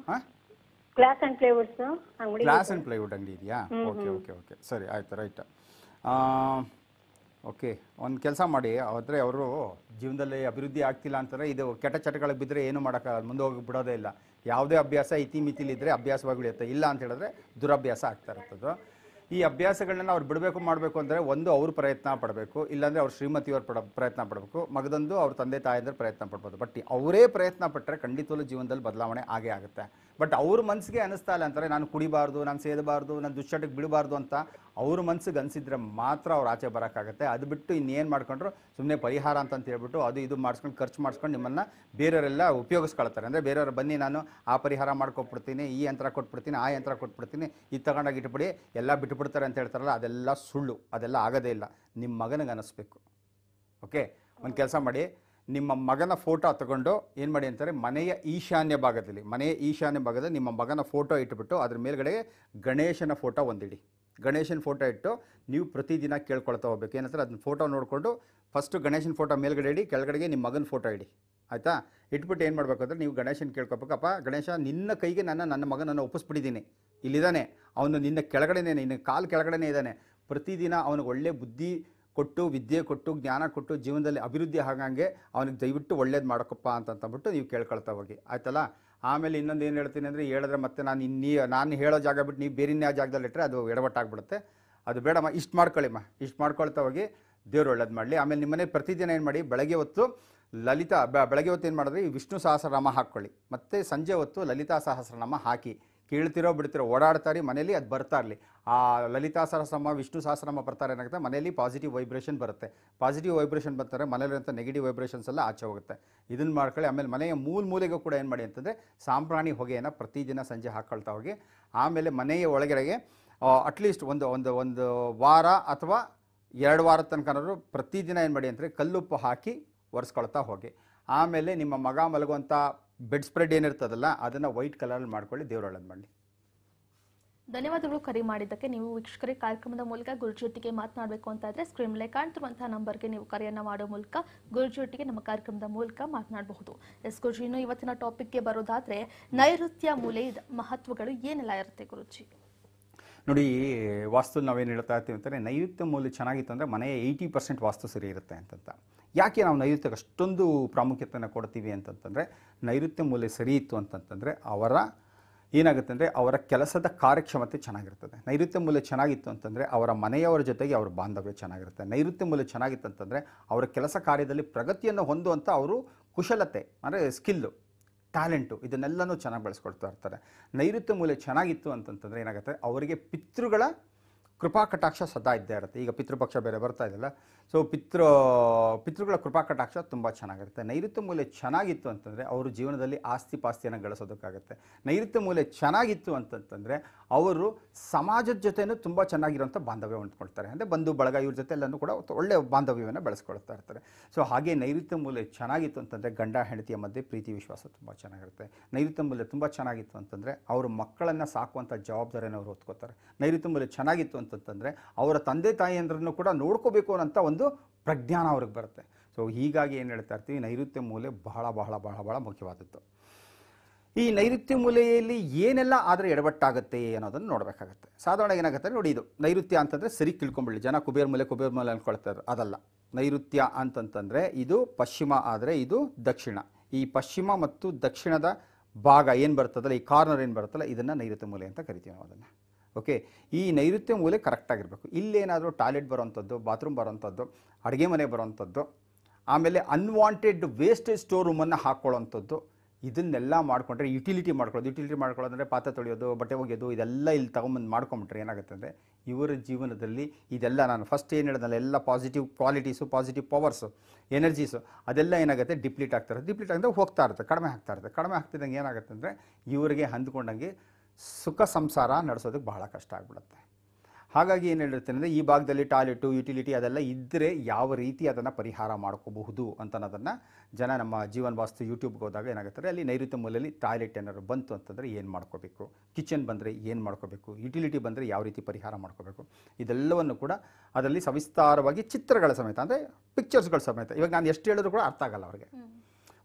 ಗ್ಲಾಸ್ ಅಂಡ್ ಪ್ಲೇವುಡ್ಸ್ ಅಂಗಡಿ ಗ್ಲಾಸ್ ಅಂಡ್ ಪ್ಲೈವುಡ್ ಅಂಗಡಿ ಇದೆಯಾ ಓಕೆ ಓಕೆ ಓಕೆ ಸರಿ ಆಯ್ತು ರೈಟ್ ಓಕೆ ಒಂದು ಕೆಲಸ ಮಾಡಿ ಆದರೆ ಅವರು ಜೀವನದಲ್ಲಿ ಅಭಿವೃದ್ಧಿ ಆಗ್ತಿಲ್ಲ ಅಂತಾರೆ ಇದು ಕೆಟ್ಟ ಚಟಗಳಿಗೆ ಬಿದ್ದರೆ ಏನೂ ಮಾಡೋಕ್ಕಾಗಲ್ಲ ಮುಂದೆ ಹೋಗಿ ಬಿಡೋದೇ ಇಲ್ಲ ಯಾವುದೇ ಅಭ್ಯಾಸ ಇತಿ ಮಿತಿಲಿದ್ದರೆ ಅಭ್ಯಾಸವಾಗಿ ಉಳಿಯುತ್ತೆ ಇಲ್ಲ ಅಂತ ಹೇಳಿದ್ರೆ ದುರಭ್ಯಾಸ ಆಗ್ತಾ ಇರ್ತದ್ದು ಈ ಅಭ್ಯಾಸಗಳನ್ನ ಅವ್ರು ಬಿಡಬೇಕು ಮಾಡಬೇಕು ಅಂದರೆ ಒಂದು ಅವರು ಪ್ರಯತ್ನ ಪಡಬೇಕು ಇಲ್ಲಾಂದರೆ ಅವ್ರ ಶ್ರೀಮತಿಯವ್ರ ಪಡ ಪ್ರಯತ್ನ ಪಡಬೇಕು ಮಗದಂದು ಅವ್ರ ತಂದೆ ತಾಯಿಯಂದ್ರೆ ಪ್ರಯತ್ನ ಪಡ್ಬೋದು ಬಟ್ ಅವರೇ ಪ್ರಯತ್ನ ಪಟ್ಟರೆ ಖಂಡಿತವಲ್ಲೂ ಜೀವನದಲ್ಲಿ ಬದಲಾವಣೆ ಆಗೇ ಆಗುತ್ತೆ ಬಟ್ ಅವ್ರ ಮನಸ್ಸಿಗೆ ಅನಿಸ್ತಾ ಇಲ್ಲ ಅಂತಾರೆ ನಾನು ಕುಡಿಬಾರ್ದು ನಾನು ಸೇದಬಾರ್ದು ನಾನು ದುಶ್ಚಟಕ್ಕೆ ಬಿಡಬಾರ್ದು ಅಂತ ಅವ್ರ ಮನಸ್ಸಿಗೆ ಅನಿಸಿದ್ರೆ ಮಾತ್ರ ಅವ್ರು ಆಚೆ ಬರೋಕ್ಕಾಗತ್ತೆ ಅದು ಬಿಟ್ಟು ಇನ್ನೇನು ಮಾಡ್ಕೊಂಡ್ರು ಸುಮ್ಮನೆ ಪರಿಹಾರ ಅಂತ ಹೇಳ್ಬಿಟ್ಟು ಅದು ಇದು ಮಾಡ್ಸ್ಕೊಂಡು ಖರ್ಚು ಮಾಡಿಸ್ಕೊಂಡು ನಿಮ್ಮನ್ನು ಬೇರೆಯವರೆಲ್ಲ ಉಪಯೋಗಿಸ್ಕೊಳ್ತಾರೆ ಅಂದರೆ ಬೇರೆಯವ್ರ ಬನ್ನಿ ನಾನು ಆ ಪರಿಹಾರ ಮಾಡ್ಕೊಟ್ಬಿಡ್ತೀನಿ ಈ ಯಂತ್ರ ಕೊಟ್ಬಿಡ್ತೀನಿ ಆ ಯಂತ್ರ ಕೊಟ್ಬಿಡ್ತೀನಿ ಇದು ತಗೊಂಡಾಗ ಇಟ್ಬಿಡಿ ಎಲ್ಲ ಬಿಟ್ಬಿಡ್ತಾರೆ ಅಂತ ಹೇಳ್ತಾರಲ್ಲ ಅದೆಲ್ಲ ಸುಳ್ಳು ಅದೆಲ್ಲ ಆಗೋದೇ ಇಲ್ಲ ನಿಮ್ಮ ಮಗನಿಗೆ ಅನ್ನಿಸ್ಬೇಕು ಓಕೆ ಒಂದು ಕೆಲಸ ಮಾಡಿ ನಿಮ್ಮ ಮಗನ ಫೋಟೋ ತಗೊಂಡು ಏನು ಮಾಡಿ ಅಂತಾರೆ ಮನೆಯ ಈಶಾನ್ಯ ಭಾಗದಲ್ಲಿ ಮನೆಯ ಈಶಾನ್ಯ ಭಾಗದಲ್ಲಿ ನಿಮ್ಮ ಮಗನ ಫೋಟೋ ಇಟ್ಬಿಟ್ಟು ಅದ್ರ ಮೇಲ್ಗಡೆ ಗಣೇಶನ ಫೋಟೋ ಒಂದಿಡಿ ಗಣೇಶನ ಫೋಟೋ ಇಟ್ಟು ನೀವು ಪ್ರತಿದಿನ ಕೇಳ್ಕೊಳ್ತಾ ಹೋಗ್ಬೇಕು ಏನಂತಾರೆ ಅದನ್ನ ಫೋಟೋ ನೋಡಿಕೊಂಡು ಫಸ್ಟು ಗಣೇಶನ ಫೋಟೋ ಮೇಲ್ಗಡೆ ಇಡಿ ಕೆಳಗಡೆಗೆ ನಿಮ್ಮ ಮಗನ ಫೋಟೋ ಇಡಿ ಆಯಿತಾ ಇಟ್ಬಿಟ್ಟು ಏನು ಮಾಡಬೇಕು ನೀವು ಗಣೇಶನ ಕೇಳ್ಕೊಬೇಕಪ್ಪ ಗಣೇಶ ನಿನ್ನ ಕೈಗೆ ನನ್ನ ನನ್ನ ಮಗನನ್ನು ಒಪ್ಪಿಸ್ಬಿಟ್ಟಿದ್ದೀನಿ ಇಲ್ಲಿದ್ದಾನೆ ಅವನು ನಿನ್ನ ಕೆಳಗಡೆನೇ ನಿನ್ನ ಕಾಲು ಕೆಳಗಡೆನೇ ಇದ್ದಾನೆ ಪ್ರತಿದಿನ ಅವನಿಗೆ ಒಳ್ಳೆ ಬುದ್ಧಿ ಕೊಟ್ಟು ವಿದ್ಯೆ ಕೊಟ್ಟು ಜ್ಞಾನ ಕೊಟ್ಟು ಜೀವನದಲ್ಲಿ ಅಭಿವೃದ್ಧಿ ಆಗಂಗೆ ಅವನಿಗೆ ದಯವಿಟ್ಟು ಒಳ್ಳೇದು ಮಾಡೋಕ್ಕಪ್ಪ ಅಂತಂದ್ಬಿಟ್ಟು ನೀವು ಕೇಳ್ಕೊಳ್ತಾ ಹೋಗಿ ಆಯ್ತಲ್ಲ ಆಮೇಲೆ ಇನ್ನೊಂದು ಏನು ಹೇಳ್ತೀನಿ ಅಂದರೆ ಹೇಳಿದ್ರೆ ಮತ್ತೆ ನಾನು ಇನ್ನೀ ನಾನು ಹೇಳೋ ಜಾಗ ಬಿಟ್ಟು ನೀವು ಬೇರೆ ಇನ್ಯಾವ ಜಾಗದಲ್ಲಿ ಇಟ್ಟರೆ ಅದು ಎಡವಟ್ಟಾಗ್ಬಿಡುತ್ತೆ ಅದು ಬೇಡಮ್ಮ ಇಷ್ಟು ಮಾಡ್ಕೊಳ್ಳಿಮ್ಮ ಇಷ್ಟು ಮಾಡ್ಕೊಳ್ತಾ ಹೋಗಿ ದೇವ್ರು ಒಳ್ಳೇದು ಮಾಡಲಿ ಆಮೇಲೆ ನಿಮ್ಮನೆ ಪ್ರತಿದಿನ ಏನು ಮಾಡಿ ಬೆಳಗ್ಗೆ ಹೊತ್ತು ಲಲಿತಾ ಬೆಳಗ್ಗೆ ಹೊತ್ತು ಏನು ಮಾಡಿದ್ರೆ ಈ ವಿಷ್ಣು ಸಹಸ್ರನಾಮ ಹಾಕ್ಕೊಳ್ಳಿ ಮತ್ತು ಸಂಜೆ ಹೊತ್ತು ಲಲಿತಾ ಸಹಸ್ರನಾಮ ಹಾಕಿ ಕೀಳ್ತಿರೋ ಬಿಡ್ತಿರೋ ಓಡಾಡ್ತಾರೆ ಮನೇಲಿ ಅದು ಬರ್ತಾ ಇರಲಿ ಆ ಲಲಿತಾ ಸಹಸ್ರಮ ವಿಷ್ಣು ಸಹಸ್ರಮ ಬರ್ತಾರೆ ಏನಾಗುತ್ತೆ ಮನೇಲಿ ಪಾಸಿಟಿವ್ ವೈಬ್ರೇಷನ್ ಬರುತ್ತೆ ಪಾಸಿಟಿವ್ ವೈಬ್ರೇಷನ್ ಬರ್ತಾರೆ ಮನೇಲಿರುವಂಥ ನೆಗೆಟಿವ್ ವೈಬ್ರೇಷನ್ಸ್ ಎಲ್ಲ ಆಚೆ ಹೋಗುತ್ತೆ ಇದನ್ನು ಮಾಡ್ಕೊಳ್ಳಿ ಆಮೇಲೆ ಮನೆಯ ಮೂಲ ಮೂಲೆಗೂ ಕೂಡ ಏನು ಮಾಡಿ ಅಂತಂದರೆ ಸಾಂಪ್ರಾಣಿ ಹೊಗೆಯನ್ನು ಪ್ರತಿದಿನ ಸಂಜೆ ಹಾಕ್ಕೊಳ್ತಾ ಹೋಗಿ ಆಮೇಲೆ ಮನೆಯ ಒಳಗಡೆಗೆ ಅಟ್ಲೀಸ್ಟ್ ಒಂದು ಒಂದು ಒಂದು ವಾರ ಅಥವಾ ಎರಡು ವಾರ ತನಕನವರು ಪ್ರತಿದಿನ ಏನು ಮಾಡಿ ಅಂತಂದರೆ ಕಲ್ಲುಪ್ಪು ಹಾಕಿ ಒರೆಸ್ಕೊಳ್ತಾ ಹೋಗಿ ಆಮೇಲೆ ನಿಮ್ಮ ಮಗ ಮಲಗುವಂಥ ಬೆಡ್ ಸ್ಪ್ರೆಡ್ ಏನಿರ್ತದಲ್ಲ ಅದನ್ನ ವೈಟ್ ಕಲರಲ್ಲಿ ಮಾಡ್ಕೊಳ್ಳಿ ದೇವ್ರೊಳಗೆ ಮಾಡಿ ಧನ್ಯವಾದಗಳು ಕರೆ ಮಾಡಿದ್ದಕ್ಕೆ ನೀವು ವೀಕ್ಷಕರೇ ಕಾರ್ಯಕ್ರಮದ ಮೂಲಕ ಗುರುಜ್ಯೋತಿಗೆ ಮಾತನಾಡಬೇಕು ಅಂತ ಇದ್ರೆ ಸ್ಕ್ರೀನ್ ಮೇಲೆ ಕಾಣ್ತಿರುವಂತಹ ನಂಬರ್ಗೆ ನೀವು ಕರೆಯನ್ನ ಮಾಡೋ ಮೂಲಕ ಗುರುಜ್ಯೋತಿಗೆ ನಮ್ಮ ಕಾರ್ಯಕ್ರಮದ ಮೂಲಕ ಮಾತನಾಡಬಹುದು ಎಸ್ ಗುರುಜಿ ಇನ್ನು ಇವತ್ತಿನ ಟಾಪಿಕ್ಗೆ ಬರೋದಾದ್ರೆ ನೈಋತ್ಯ ಮೂಲೆ ಮಹತ್ವಗಳು ಏನೆಲ್ಲ ಇರುತ್ತೆ ಗುರುಜಿ ನೋಡಿ ವಾಸ್ತುಲ್ ನಾವೇನು ಹೇಳ್ತಾ ಇರ್ತೀವಿ ಅಂತಂದರೆ ನೈಋತ್ಯ ಮೌಲ್ಯ ಚೆನ್ನಾಗಿತ್ತು ಅಂದರೆ ಮನೆಯ ಏಯ್ಟಿ ಪರ್ಸೆಂಟ್ ವಾಸ್ತು ಸರಿ ಇರುತ್ತೆ ಅಂತಂತ ಯಾಕೆ ನಾವು ನೈಋತ್ಯಕ್ಕೆ ಅಷ್ಟೊಂದು ಪ್ರಾಮುಖ್ಯತೆಯನ್ನು ಕೊಡ್ತೀವಿ ಅಂತಂತಂದರೆ ನೈಋತ್ಯ ಮೌಲ್ಯ ಸರಿ ಇತ್ತು ಅಂತಂತಂದರೆ ಅವರ ಏನಾಗುತ್ತೆ ಅಂದರೆ ಅವರ ಕೆಲಸದ ಕಾರ್ಯಕ್ಷಮತೆ ಚೆನ್ನಾಗಿರ್ತದೆ ನೈಋತ್ಯ ಮೌಲ್ಯ ಚೆನ್ನಾಗಿತ್ತು ಅಂತಂದರೆ ಅವರ ಮನೆಯವರ ಜೊತೆಗೆ ಅವರ ಬಾಂಧವ್ಯ ಚೆನ್ನಾಗಿರುತ್ತೆ ನೈಋತ್ಯ ಮೌಲ್ಯ ಚೆನ್ನಾಗಿತ್ತು ಅಂತಂದರೆ ಅವರ ಕೆಲಸ ಕಾರ್ಯದಲ್ಲಿ ಪ್ರಗತಿಯನ್ನು ಹೊಂದುವಂಥ ಅವರು ಕುಶಲತೆ ಅಂದರೆ ಸ್ಕಿಲ್ಲು ಟ್ಯಾಲೆಂಟು ಇದನ್ನೆಲ್ಲನೂ ಚೆನ್ನಾಗಿ ಬೆಳೆಸ್ಕೊಳ್ತಾ ಇರ್ತಾರೆ ನೈಋತ್ಯ ಮೂಲೆ ಚೆನ್ನಾಗಿತ್ತು ಅಂತಂತಂದರೆ ಏನಾಗುತ್ತೆ ಅವರಿಗೆ ಪಿತೃಗಳ ಕೃಪಾ ಕಟಾಕ್ಷ ಸದಾ ಇದ್ದೇ ಇರುತ್ತೆ ಈಗ ಪಿತೃಪಕ್ಷ ಬೇರೆ ಬರ್ತಾ ಇದೆಯಲ್ಲ ಸೊ ಪಿತೃ ಪಿತೃಗಳ ಕೃಪಾ ಕಟಾಕ್ಷ ತುಂಬ ಚೆನ್ನಾಗಿರುತ್ತೆ ನೈಋತ್ಯ ಮೂಲೆ ಚೆನ್ನಾಗಿತ್ತು ಅಂತಂದರೆ ಅವರು ಜೀವನದಲ್ಲಿ ಆಸ್ತಿ ಪಾಸ್ತಿಯನ್ನು ಗಳಿಸೋದಕ್ಕಾಗುತ್ತೆ ನೈಋತ್ಯ ಮೂಲೆ ಚೆನ್ನಾಗಿತ್ತು ಅಂತಂತಂದರೆ ಅವರು ಸಮಾಜದ ಜೊತೆಯೂ ತುಂಬ ಚೆನ್ನಾಗಿರುವಂಥ ಬಾಂಧವ್ಯ ಉಂಟುಕೊಳ್ತಾರೆ ಅಂದರೆ ಬಂಧು ಬಳಗ ಇವ್ರ ಜೊತೆ ಎಲ್ಲನೂ ಕೂಡ ಒಳ್ಳೆಯ ಬಾಂಧವ್ಯವನ್ನು ಬೆಳೆಸ್ಕೊಳ್ತಾ ಇರ್ತಾರೆ ಸೊ ಹಾಗೆ ನೈಋತ್ಯ ಮೂಲೆ ಚೆನ್ನಾಗಿತ್ತು ಅಂತಂದರೆ ಗಂಡ ಹೆಂಡತಿಯ ಮಧ್ಯೆ ಪ್ರೀತಿ ವಿಶ್ವಾಸ ತುಂಬ ಚೆನ್ನಾಗಿರುತ್ತೆ ನೈಋತ್ಯ ಮೂಲೆ ತುಂಬ ಚೆನ್ನಾಗಿತ್ತು ಅಂತಂದರೆ ಅವರು ಮಕ್ಕಳನ್ನು ಸಾಕುವಂಥ ಜವಾಬ್ದಾರಿಯನ್ನು ಅವರು ಹೊತ್ಕೋತಾರೆ ನೈಋತ್ಯ ಮೂಲೆ ಚೆನ್ನಾಗಿತ್ತು ಅಂತಂತಂದರೆ ಅವರ ತಂದೆ ತಾಯಿಯಂದ್ರನ್ನು ಕೂಡ ನೋಡ್ಕೋಬೇಕು ಅನ್ನೋಂಥ ಒಂದು ಪ್ರಜ್ಞಾನ ಅವ್ರಿಗೆ ಬರುತ್ತೆ ಸೊ ಹೀಗಾಗಿ ಏನು ಹೇಳ್ತಾ ಇರ್ತೀವಿ ನೈಋತ್ಯ ಮೂಲೆ ಬಹಳ ಬಹಳ ಬಹಳ ಬಹಳ ಮುಖ್ಯವಾದದ್ದು ಈ ನೈಋತ್ಯ ಮೂಲೆಯಲ್ಲಿ ಏನೆಲ್ಲ ಆದರೆ ಎಡವಟ್ಟಾಗುತ್ತೆ ಅನ್ನೋದನ್ನು ನೋಡಬೇಕಾಗತ್ತೆ ಸಾಧಾರಣ ಏನಾಗುತ್ತೆ ನೋಡಿ ಇದು ನೈಋತ್ಯ ಅಂತಂದರೆ ಸರಿ ತಿಳ್ಕೊಂಬಳ್ಳಿ ಜನ ಕುಬೇರ್ ಮೂಲೆ ಕುಬೇರ್ ಮೂಲೆ ಅಂದ್ಕೊಳ್ತಾರೆ ಅದಲ್ಲ ನೈಋತ್ಯ ಅಂತಂತಂದರೆ ಇದು ಪಶ್ಚಿಮ ಆದರೆ ಇದು ದಕ್ಷಿಣ ಈ ಪಶ್ಚಿಮ ಮತ್ತು ದಕ್ಷಿಣದ ಭಾಗ ಏನು ಬರ್ತದಲ್ಲ ಈ ಕಾರ್ನರ್ ಏನು ಬರುತ್ತಲ್ಲ ಇದನ್ನು ನೈಋತ್ಯ ಮೂಲೆ ಅಂತ ಕರಿತೀವಿ ನಾವು ಅದನ್ನು ಓಕೆ ಈ ನೈಋತ್ಯ ಮೂಲೆ ಕರೆಕ್ಟಾಗಿರಬೇಕು ಇಲ್ಲೇನಾದರೂ ಟಾಯ್ಲೆಟ್ ಬರೋವಂಥದ್ದು ಬಾತ್ರೂಮ್ ಬರೋವಂಥದ್ದು ಅಡುಗೆ ಮನೆ ಬರೋವಂಥದ್ದು ಆಮೇಲೆ ಅನ್ವಾಂಟೆಡ್ ವೇಸ್ಟೇಜ್ ಸ್ಟೋರ್ ರೂಮನ್ನು ಹಾಕ್ಕೊಳ್ಳೋವಂಥದ್ದು ಇದನ್ನೆಲ್ಲ ಮಾಡಿಕೊಂಡ್ರೆ ಯುಟಿಲಿಟಿ ಮಾಡ್ಕೊಳ್ಳೋದು ಯುಟಿಲಿಟಿ ಮಾಡ್ಕೊಳ್ಳೋದಂದರೆ ಪಾತ್ರೆ ತೊಳೆಯೋದು ಬಟ್ಟೆ ಒಗೆಯೋದು ಇದೆಲ್ಲ ಇಲ್ಲಿ ತೊಗೊಂಬಂದು ಮಾಡ್ಕೊಂಬಿಟ್ರೆ ಏನಾಗುತ್ತೆ ಅಂದರೆ ಇವರ ಜೀವನದಲ್ಲಿ ಇದೆಲ್ಲ ನಾನು ಫಸ್ಟ್ ಏನು ಹೇಳಿದ್ನಲ್ಲ ಎಲ್ಲ positive qualities positive powers energies ಅದೆಲ್ಲ ಏನಾಗುತ್ತೆ ಡಿಪ್ಲೀಟ್ ಆಗ್ತಾರೆ ಡಿಪ್ಲೀಟ್ ಆಗಿದ್ರೆ ಹೋಗ್ತಾ ಇರುತ್ತೆ ಕಡಿಮೆ ಆಗ್ತಾ ಇರುತ್ತೆ ಕಡಿಮೆ ಆಗ್ತಿದ್ದಂಗೆ ಏನಾಗುತ್ತೆ ಅಂದರೆ ಇವರಿಗೆ ಹಂದ್ಕೊಂಡಂಗೆ ಸುಖ ಸಂಸಾರ ನಡೆಸೋದಕ್ಕೆ ಬಹಳ ಕಷ್ಟ ಆಗಿಬಿಡುತ್ತೆ ಹಾಗಾಗಿ ಏನು ಹೇಳಿರ್ತೇನೆ ಅಂದರೆ ಈ ಭಾಗದಲ್ಲಿ ಟಾಯ್ಲೆಟು ಯುಟಿಲಿಟಿ ಅದೆಲ್ಲ ಇದ್ದರೆ ಯಾವ ರೀತಿ ಅದನ್ನು ಪರಿಹಾರ ಮಾಡ್ಕೋಬಹುದು ಅಂತ ಜನ ನಮ್ಮ ಜೀವನ ವಾಸ್ತು ಯೂಟ್ಯೂಬ್ಗೆ ಹೋದಾಗ ಏನಾಗುತ್ತಾರೆ ಅಲ್ಲಿ ನೈಋತ್ಯ ಮೂಲಲ್ಲಿ ಟಾಯ್ಲೆಟ್ ಏನಾದ್ರು ಬಂತು ಅಂತಂದರೆ ಏನು ಮಾಡ್ಕೋಬೇಕು ಕಿಚನ್ ಬಂದರೆ ಏನು ಮಾಡ್ಕೋಬೇಕು ಯುಟಿಲಿಟಿ ಬಂದರೆ ಯಾವ ರೀತಿ ಪರಿಹಾರ ಮಾಡ್ಕೋಬೇಕು ಇದೆಲ್ಲವನ್ನು ಕೂಡ ಅದರಲ್ಲಿ ಸವಿಸ್ತಾರವಾಗಿ ಚಿತ್ರಗಳ ಸಮೇತ ಅಂದರೆ ಪಿಕ್ಚರ್ಸ್ಗಳ ಸಮೇತ ಇವಾಗ ನಾನು ಎಷ್ಟು ಹೇಳಿದ್ರು ಕೂಡ ಅರ್ಥ ಆಗಲ್ಲ ಅವ್ರಿಗೆ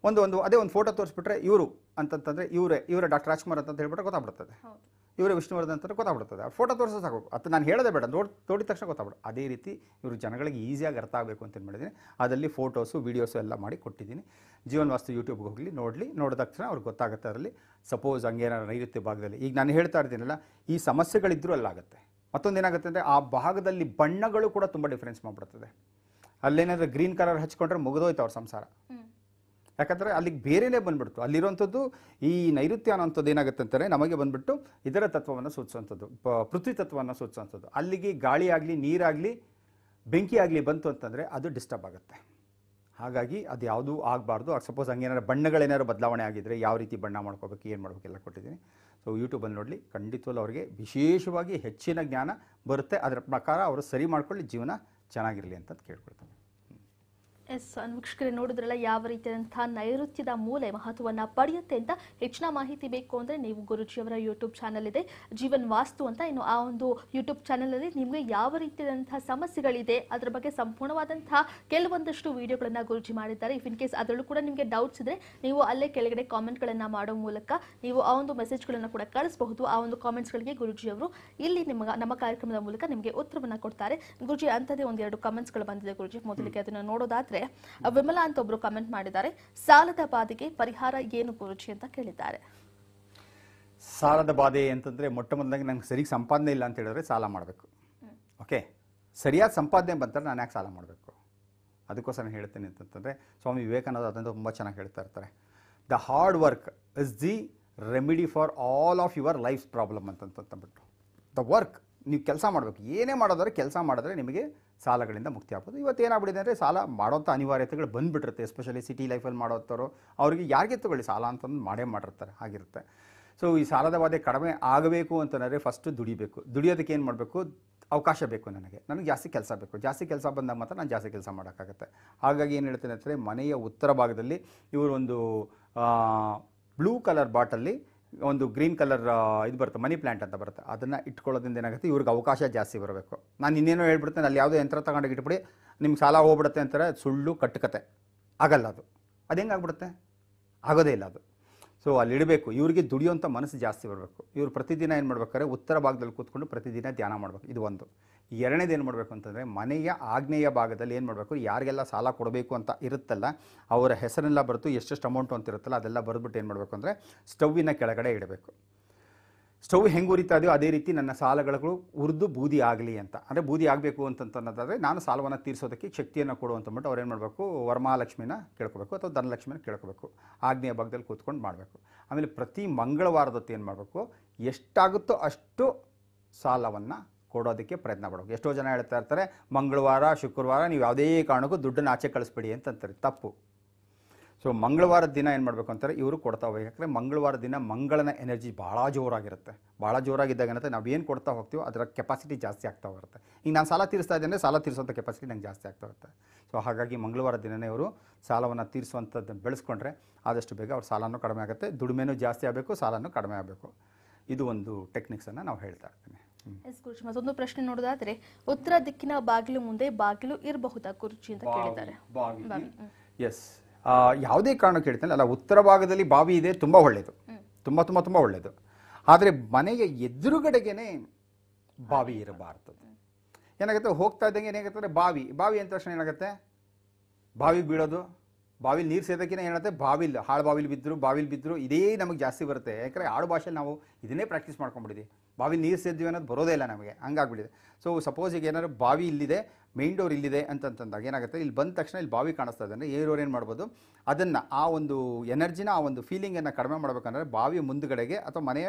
ಒಂದು ಒಂದು ಅದೇ ಒಂದು ಫೋಟೋ ತೋರಿಸ್ಬಿಟ್ರೆ ಇವರು ಅಂತಂತಂದ್ರೆ ಇವರೇ ಇವರೇ ಡಾಕ್ಟರ್ ರಾಜ್ಕುಮಾರ್ ಅಂತ ಹೇಳ್ಬಿಟ್ರೆ ಗೊತ್ತಾಗ್ಬಿಡ್ತದೆ ಇವರೇ ವಿಷ್ಣುವರ್ಧನ್ ಅಂತ ಗೊತ್ತಾಗ್ಬಿಡ್ತದೆ ಫೋಟೋ ತೋರಿಸೋ ಸಾಕು ಅದು ನಾನು ಹೇಳೋದೇ ಬೇಡ ನೋಡಿ ತೋಡಿದ ತಕ್ಷಣ ಗೊತ್ತಾಗ್ಬಿಡ ಅದೇ ರೀತಿ ಇವರು ಜನಗಳಿಗೆ ಈಸಿಯಾಗಿ ಅರ್ಥ ಆಗಬೇಕು ಅಂತ ಮಾಡಿದ್ದೀನಿ ಅದರಲ್ಲಿ ಫೋಟೋಸು ವೀಡಿಯೋಸು ಎಲ್ಲ ಮಾಡಿ ಕೊಟ್ಟಿದ್ದೀನಿ ಜೀವನ ವಾಸ್ತು ಯೂಟ್ಯೂಬ್ಗೆ ಹೋಗಲಿ ನೋಡಲಿ ನೋಡಿದ ತಕ್ಷಣ ಅವ್ರಿಗೆ ಗೊತ್ತಾಗುತ್ತೆ ಅದರಲ್ಲಿ ಸಪೋಸ್ ಹಂಗೇನಾರು ನೈಋತ್ಯ ಭಾಗದಲ್ಲಿ ಈಗ ನಾನು ಹೇಳ್ತಾ ಇದ್ದೀನಲ್ಲ ಈ ಸಮಸ್ಯೆಗಳಿದ್ರೂ ಆಗುತ್ತೆ ಮತ್ತೊಂದು ಏನಾಗುತ್ತೆ ಅಂದರೆ ಆ ಭಾಗದಲ್ಲಿ ಬಣ್ಣಗಳು ಕೂಡ ತುಂಬ ಡಿಫ್ರೆನ್ಸ್ ಮಾಡಿಬಿಡ್ತದೆ ಅಲ್ಲೇನಾದರೂ ಗ್ರೀನ್ ಕಲರ್ ಹಚ್ಕೊಂಡ್ರೆ ಮುಗಿದೋಯ್ತು ಅವ್ರ ಸಂಸಾರ ಯಾಕಂದರೆ ಅಲ್ಲಿಗೆ ಬೇರೆನೇ ಬಂದ್ಬಿಡ್ತು ಅಲ್ಲಿರುವಂಥದ್ದು ಈ ನೈಋತ್ಯ ಅನ್ನೋಂಥದ್ದು ಏನಾಗುತ್ತೆ ಅಂತಾರೆ ನಮಗೆ ಬಂದ್ಬಿಟ್ಟು ಇದರ ತತ್ವವನ್ನು ಸೂಚಿಸುವಂಥದ್ದು ಪೃಥ್ವಿ ತತ್ವವನ್ನು ಸೂಚಿಸುವಂಥದ್ದು ಅಲ್ಲಿಗೆ ಗಾಳಿ ಆಗಲಿ ನೀರಾಗಲಿ ಬೆಂಕಿ ಆಗಲಿ ಬಂತು ಅಂತಂದರೆ ಅದು ಡಿಸ್ಟರ್ಬ್ ಆಗುತ್ತೆ ಹಾಗಾಗಿ ಅದು ಯಾವುದೂ ಆಗಬಾರ್ದು ಸಪೋಸ್ ಹಂಗೇನಾದ್ರು ಬಣ್ಣಗಳೇನಾದ್ರು ಬದಲಾವಣೆ ಆಗಿದ್ರೆ ಯಾವ ರೀತಿ ಬಣ್ಣ ಮಾಡ್ಕೋಬೇಕು ಏನು ಮಾಡಬೇಕು ಎಲ್ಲ ಕೊಟ್ಟಿದ್ದೀನಿ ಸೊ ಯೂಟ್ಯೂಬಲ್ಲಿ ನೋಡಲಿ ಖಂಡಿತವಲ್ಲೂ ಅವರಿಗೆ ವಿಶೇಷವಾಗಿ ಹೆಚ್ಚಿನ ಜ್ಞಾನ ಬರುತ್ತೆ ಅದರ ಪ್ರಕಾರ ಅವರು ಸರಿ ಮಾಡ್ಕೊಳ್ಳಿ ಜೀವನ ಚೆನ್ನಾಗಿರಲಿ ಅಂತ ಕೇಳ್ಕೊಳ್ತೀನಿ ಎಸ್ ವೀಕ್ಷಕರೇ ನೋಡಿದ್ರಲ್ಲ ಯಾವ ರೀತಿಯಾದಂಥ ನೈಋತ್ಯದ ಮೂಲೆ ಮಹತ್ವವನ್ನು ಪಡೆಯುತ್ತೆ ಅಂತ ಹೆಚ್ಚಿನ ಮಾಹಿತಿ ಬೇಕು ಅಂದರೆ ನೀವು ಗುರುಜಿಯವರ ಯೂಟ್ಯೂಬ್ ಚಾನಲ್ ಇದೆ ಜೀವನ್ ವಾಸ್ತು ಅಂತ ಇನ್ನು ಆ ಒಂದು ಯೂಟ್ಯೂಬ್ ಚಾನಲಲ್ಲಿ ನಿಮಗೆ ಯಾವ ರೀತಿಯಾದಂಥ ಸಮಸ್ಯೆಗಳಿದೆ ಅದರ ಬಗ್ಗೆ ಸಂಪೂರ್ಣವಾದಂತಹ ಕೆಲವೊಂದಷ್ಟು ವಿಡಿಯೋಗಳನ್ನು ಗುರುಜಿ ಮಾಡಿದ್ದಾರೆ ಇಫ್ ಇನ್ ಕೇಸ್ ಅದರಲ್ಲೂ ಕೂಡ ನಿಮಗೆ ಡೌಟ್ಸ್ ಇದ್ದರೆ ನೀವು ಅಲ್ಲೇ ಕೆಳಗಡೆ ಕಾಮೆಂಟ್ಗಳನ್ನು ಮಾಡೋ ಮೂಲಕ ನೀವು ಆ ಒಂದು ಮೆಸೇಜ್ಗಳನ್ನು ಕೂಡ ಕಳಿಸಬಹುದು ಆ ಒಂದು ಕಾಮೆಂಟ್ಸ್ಗಳಿಗೆ ಗುರುಜಿಯವರು ಇಲ್ಲಿ ನಿಮ್ಮ ನಮ್ಮ ಕಾರ್ಯಕ್ರಮದ ಮೂಲಕ ನಿಮಗೆ ಉತ್ತರವನ್ನು ಕೊಡ್ತಾರೆ ಗುರುಜಿ ಅಂಥದ್ದೇ ಒಂದೆರಡು ಕಾಮೆಂಟ್ಸ್ಗಳು ಬಂದಿದೆ ಗುರುಜಿ ಮೊದಲಿಗೆ ಅದನ್ನು ನೋಡೋದಾದ್ರೆ ಆದ್ರೆ ವಿಮಲಾ ಅಂತ ಒಬ್ರು ಕಮೆಂಟ್ ಮಾಡಿದ್ದಾರೆ ಸಾಲದ ಬಾಧೆಗೆ ಪರಿಹಾರ ಏನು ಗುರುಜಿ ಅಂತ ಕೇಳಿದ್ದಾರೆ ಸಾಲದ ಬಾಧೆ ಅಂತಂದ್ರೆ ಮೊಟ್ಟ ಮೊದಲಾಗಿ ನನಗೆ ಸರಿಗೆ ಸಂಪಾದನೆ ಇಲ್ಲ ಅಂತ ಹೇಳಿದ್ರೆ ಸಾಲ ಮಾಡಬೇಕು ಓಕೆ ಸರಿಯಾದ ಸಂಪಾದನೆ ಬಂತಾರೆ ನಾನು ಯಾಕೆ ಸಾಲ ಮಾಡಬೇಕು ಅದಕ್ಕೋಸ್ಕರ ಹೇಳ್ತೇನೆ ಅಂತಂತಂದರೆ ಸ್ವಾಮಿ ವಿವೇಕಾನಂದ ಅದನ್ನು ತುಂಬ ಚೆನ್ನಾಗಿ ಹೇಳ್ತಾ ಇರ್ತಾರೆ the hard work is the remedy for all of your life problem ಅಂತಂತಂದ್ಬಿಟ್ಟು ದ ವರ್ಕ್ ನೀವು ಕೆಲಸ ಮಾಡಬೇಕು ಏನೇ ಮಾಡೋದಾದ್ರೆ ಕೆಲಸ ಮಾಡಿದ್ರೆ ನಿಮಗೆ ಸಾಲಗಳಿಂದ ಮುಕ್ತಿ ಆಗ್ಬೋದು ಇವತ್ತು ಏನಾಗ್ಬಿಟ್ಟಿದೆ ಅಂದರೆ ಸಾಲ ಮಾಡೋಂಥ ಅನಿವಾರ್ಯತೆಗಳು ಬಂದುಬಿಟ್ಟಿರುತ್ತೆ ಎಸ್ಪೆಷಲಿ ಸಿಟಿ ಲೈಫಲ್ಲಿ ಮಾಡೋತ್ತಾರೋ ಅವರಿಗೆ ಯಾರಿಗೆ ತಗೊಳ್ಳಿ ಸಾಲ ಅಂತಂದು ಮಾಡೇ ಮಾಡಿರ್ತಾರೆ ಆಗಿರುತ್ತೆ ಸೊ ಈ ಸಾಲದ ಬಾಧೆ ಕಡಿಮೆ ಆಗಬೇಕು ಅಂತಂದರೆ ಫಸ್ಟು ದುಡಿಬೇಕು ದುಡಿಯೋದಕ್ಕೆ ಏನು ಮಾಡಬೇಕು ಅವಕಾಶ ಬೇಕು ನನಗೆ ನನಗೆ ಜಾಸ್ತಿ ಕೆಲಸ ಬೇಕು ಜಾಸ್ತಿ ಕೆಲಸ ಬಂದಾಗ ಮಾತ್ರ ನಾನು ಜಾಸ್ತಿ ಕೆಲಸ ಮಾಡೋಕ್ಕಾಗತ್ತೆ ಹಾಗಾಗಿ ಏನು ಹೇಳ್ತೇನೆ ಅಂದರೆ ಮನೆಯ ಉತ್ತರ ಭಾಗದಲ್ಲಿ ಇವರು ಒಂದು ಬ್ಲೂ ಕಲರ್ ಬಾಟಲ್ಲಿ ಒಂದು ಗ್ರೀನ್ ಕಲರ್ ಇದು ಬರುತ್ತೆ ಮನಿ ಪ್ಲ್ಯಾಂಟ್ ಅಂತ ಬರುತ್ತೆ ಅದನ್ನು ಇಟ್ಕೊಳ್ಳೋದ್ರಿಂದ ಏನಾಗುತ್ತೆ ಇವ್ರಿಗೆ ಅವಕಾಶ ಜಾಸ್ತಿ ಬರಬೇಕು ನಾನು ಇನ್ನೇನೋ ಹೇಳ್ಬಿಡ್ತೇನೆ ಅಲ್ಲಿ ಯಾವುದೋ ಯಂತ್ರ ತಗೊಂಡೋಗಿ ಇಟ್ಬಿಡಿ ನಿಮ್ಗೆ ಸಾಲ ಹೋಗ್ಬಿಡುತ್ತೆ ಅಂತಾರೆ ಸುಳ್ಳು ಕಟ್ಟುಕತೆ ಆಗಲ್ಲ ಅದು ಅದು ಹೆಂಗಾಗ್ಬಿಡುತ್ತೆ ಆಗೋದೇ ಇಲ್ಲ ಅದು ಸೊ ಅಲ್ಲಿ ಇಡಬೇಕು ಇವರಿಗೆ ದುಡಿಯುವಂಥ ಮನಸ್ಸು ಜಾಸ್ತಿ ಬರಬೇಕು ಇವರು ಪ್ರತಿದಿನ ಏನು ಮಾಡ್ಬೇಕಾದ್ರೆ ಉತ್ತರ ಭಾಗದಲ್ಲಿ ಕೂತ್ಕೊಂಡು ಪ್ರತಿದಿನ ಧ್ಯಾನ ಮಾಡಬೇಕು ಇದು ಒಂದು ಎರಡನೇದು ಏನು ಮಾಡಬೇಕು ಅಂತಂದರೆ ಮನೆಯ ಆಗ್ನೇಯ ಭಾಗದಲ್ಲಿ ಏನು ಮಾಡಬೇಕು ಯಾರಿಗೆಲ್ಲ ಸಾಲ ಕೊಡಬೇಕು ಅಂತ ಇರುತ್ತಲ್ಲ ಅವರ ಹೆಸರೆಲ್ಲ ಬರೆದು ಎಷ್ಟೆಷ್ಟು ಅಮೌಂಟು ಅಂತ ಇರುತ್ತಲ್ಲ ಅದೆಲ್ಲ ಬರೆದ್ಬಿಟ್ಟು ಏನು ಮಾಡಬೇಕು ಅಂದರೆ ಸ್ಟವ್ವಿನ ಕೆಳಗಡೆ ಇಡಬೇಕು ಸ್ಟವ್ ಹೆಂಗೆ ಉರಿತಾ ಇದೆಯೋ ಅದೇ ರೀತಿ ನನ್ನ ಸಾಲಗಳು ಉರಿದು ಬೂದಿ ಆಗಲಿ ಅಂತ ಅಂದರೆ ಬೂದಿ ಆಗಬೇಕು ಅಂತಂತನ್ನೋದಾದರೆ ನಾನು ಸಾಲವನ್ನು ತೀರಿಸೋದಕ್ಕೆ ಶಕ್ತಿಯನ್ನು ಕೊಡು ಅಂತಂದ್ಬಿಟ್ಟು ಅವ್ರು ಏನು ಮಾಡಬೇಕು ವರಮಹಾಲಕ್ಷ್ಮಿನ ಕೇಳ್ಕೋಬೇಕು ಅಥವಾ ಧನಲಕ್ಷ್ಮಿನ ಕೇಳ್ಕೋಬೇಕು ಆಗ್ನೇಯ ಭಾಗದಲ್ಲಿ ಕೂತ್ಕೊಂಡು ಮಾಡಬೇಕು ಆಮೇಲೆ ಪ್ರತಿ ಮಂಗಳವಾರದೊತ್ತು ಏನು ಮಾಡಬೇಕು ಎಷ್ಟಾಗುತ್ತೋ ಅಷ್ಟು ಸಾಲವನ್ನು ಕೊಡೋದಕ್ಕೆ ಪ್ರಯತ್ನ ಮಾಡಬೇಕು ಎಷ್ಟೋ ಜನ ಹೇಳ್ತಾ ಇರ್ತಾರೆ ಮಂಗಳವಾರ ಶುಕ್ರವಾರ ನೀವು ಯಾವುದೇ ಕಾರಣಕ್ಕೂ ದುಡ್ಡನ್ನು ಆಚೆ ಕಳಿಸ್ಬೇಡಿ ಅಂತಂತಾರೆ ತಪ್ಪು ಸೊ ಮಂಗಳವಾರದ ದಿನ ಏನು ಮಾಡಬೇಕು ಅಂತಾರೆ ಇವರು ಕೊಡ್ತಾ ಹೋಗಿ ಯಾಕಂದರೆ ಮಂಗಳವಾರ ದಿನ ಮಂಗಳನ ಎನರ್ಜಿ ಭಾಳ ಜೋರಾಗಿರುತ್ತೆ ಭಾಳ ಜೋರಾಗಿದ್ದಾಗ ಏನಂತ ನಾವು ಏನು ಕೊಡ್ತಾ ಹೋಗ್ತೀವೋ ಅದರ ಕೆಪಾಸಿಟಿ ಜಾಸ್ತಿ ಆಗ್ತಾ ಹೋಗುತ್ತೆ ಈಗ ನಾನು ಸಾಲ ತೀರಿಸ್ತಾ ಇದ್ದೇನೆ ಸಾಲ ತೀರಿಸುವಂಥ ಕೆಪಾಸಿಟಿ ನಂಗೆ ಜಾಸ್ತಿ ಆಗ್ತಾ ಇರುತ್ತೆ ಸೊ ಹಾಗಾಗಿ ಮಂಗಳವಾರ ದಿನವೇ ಅವರು ಸಾಲವನ್ನು ತೀರಿಸುವಂಥದ್ದನ್ನು ಬೆಳೆಸ್ಕೊಂಡ್ರೆ ಆದಷ್ಟು ಬೇಗ ಅವ್ರ ಸಾಲನೂ ಕಡಿಮೆ ಆಗುತ್ತೆ ದುಡಿಮೆನೂ ಜಾಸ್ತಿ ಆಗಬೇಕು ಸಾಲನೂ ಕಡಿಮೆ ಆಗಬೇಕು ಇದು ಒಂದು ಟೆಕ್ನಿಕ್ಸನ್ನು ನಾವು ಹೇಳ್ತಾ ಇರ್ತೀನಿ ಎಸ್ ಗುರುಜಿ ಪ್ರಶ್ನೆ ನೋಡೋದಾದ್ರೆ ಉತ್ತರ ದಿಕ್ಕಿನ ಬಾಗಿಲು ಮುಂದೆ ಬಾಗಿಲು ಇರಬಹುದಾ ಗುರುಜಿ ಅಂತ ಕೇಳಿದ್ದಾರೆ ಎಸ್ ಯಾವುದೇ ಕಾರಣಕ್ಕೆ ಹೇಳ್ತಾನೆ ಅಲ್ಲ ಉತ್ತರ ಭಾಗದಲ್ಲಿ ಬಾವಿ ಇದೆ ತುಂಬಾ ಒಳ್ಳೇದು ತುಂಬಾ ತುಂಬಾ ತುಂಬಾ ಒಳ್ಳೇದು ಆದ್ರೆ ಮನೆಯ ಎದುರುಗಡೆಗೇನೆ ಬಾವಿ ಇರಬಾರ್ದು ಏನಾಗುತ್ತೆ ಹೋಗ್ತಾ ಇದ್ದಂಗೆ ಏನಾಗುತ್ತೆ ಬಾವಿ ಬಾವಿ ಅಂತ ತಕ್ಷಣ ಏನಾಗುತ್ತೆ ಬಾವಿ ಬೀಳೋದು ಬಾವಿಲಿ ನೀರು ಸೇದಕ್ಕಿಂತ ಏನಾಗುತ್ತೆ ಬಾವಿಲ್ ಹಾಳು ಬಾವಿಲಿ ಬಿದ್ದರು ಬಾವಿಲಿ ಬಿದ್ದರು ಇದೇ ನಮಗೆ ಜಾಸ್ತಿ ಬರುತ್ತೆ ಯಾಕಂದರೆ ಆಡು ಭಾಷೆಯಲ್ಲಿ ನಾವು ಇದನ್ನೇ ಪ್ರಾಕ್ಟೀಸ್ ಮಾಡ್ಕೊಂಡ್ಬಿಟ್ಟಿದ್ದೀವಿ ಬಾವಿಲಿ ನೀರು ಸೇದ್ವಿ ಅನ್ನೋದು ಬರೋದೇ ಇಲ್ಲ ನಮಗೆ ಹಂಗಾಗ್ಬಿಟ್ಟಿದೆ ಸೊ ಸಪೋಸ್ ಈಗ ಏನಾದ್ರು ಬಾವಿ ಇಲ್ಲಿದೆ ಮೇನ್ ಡೋರ್ ಇಲ್ಲಿದೆ ಅಂತಂತಂದಾಗ ಏನಾಗುತ್ತೆ ಇಲ್ಲಿ ಬಂದ ತಕ್ಷಣ ಇಲ್ಲಿ ಬಾವಿ ಕಾಣಿಸ್ತಾ ಇದೆ ಅಂದರೆ ಏರೋರು ಏನು ಮಾಡ್ಬೋದು ಅದನ್ನು ಆ ಒಂದು ಎನರ್ಜಿನ ಆ ಒಂದು ಫೀಲಿಂಗನ್ನು ಕಡಿಮೆ ಮಾಡಬೇಕಂದ್ರೆ ಬಾವಿ ಮುಂದುಗಡೆಗೆ ಅಥವಾ ಮನೆಯ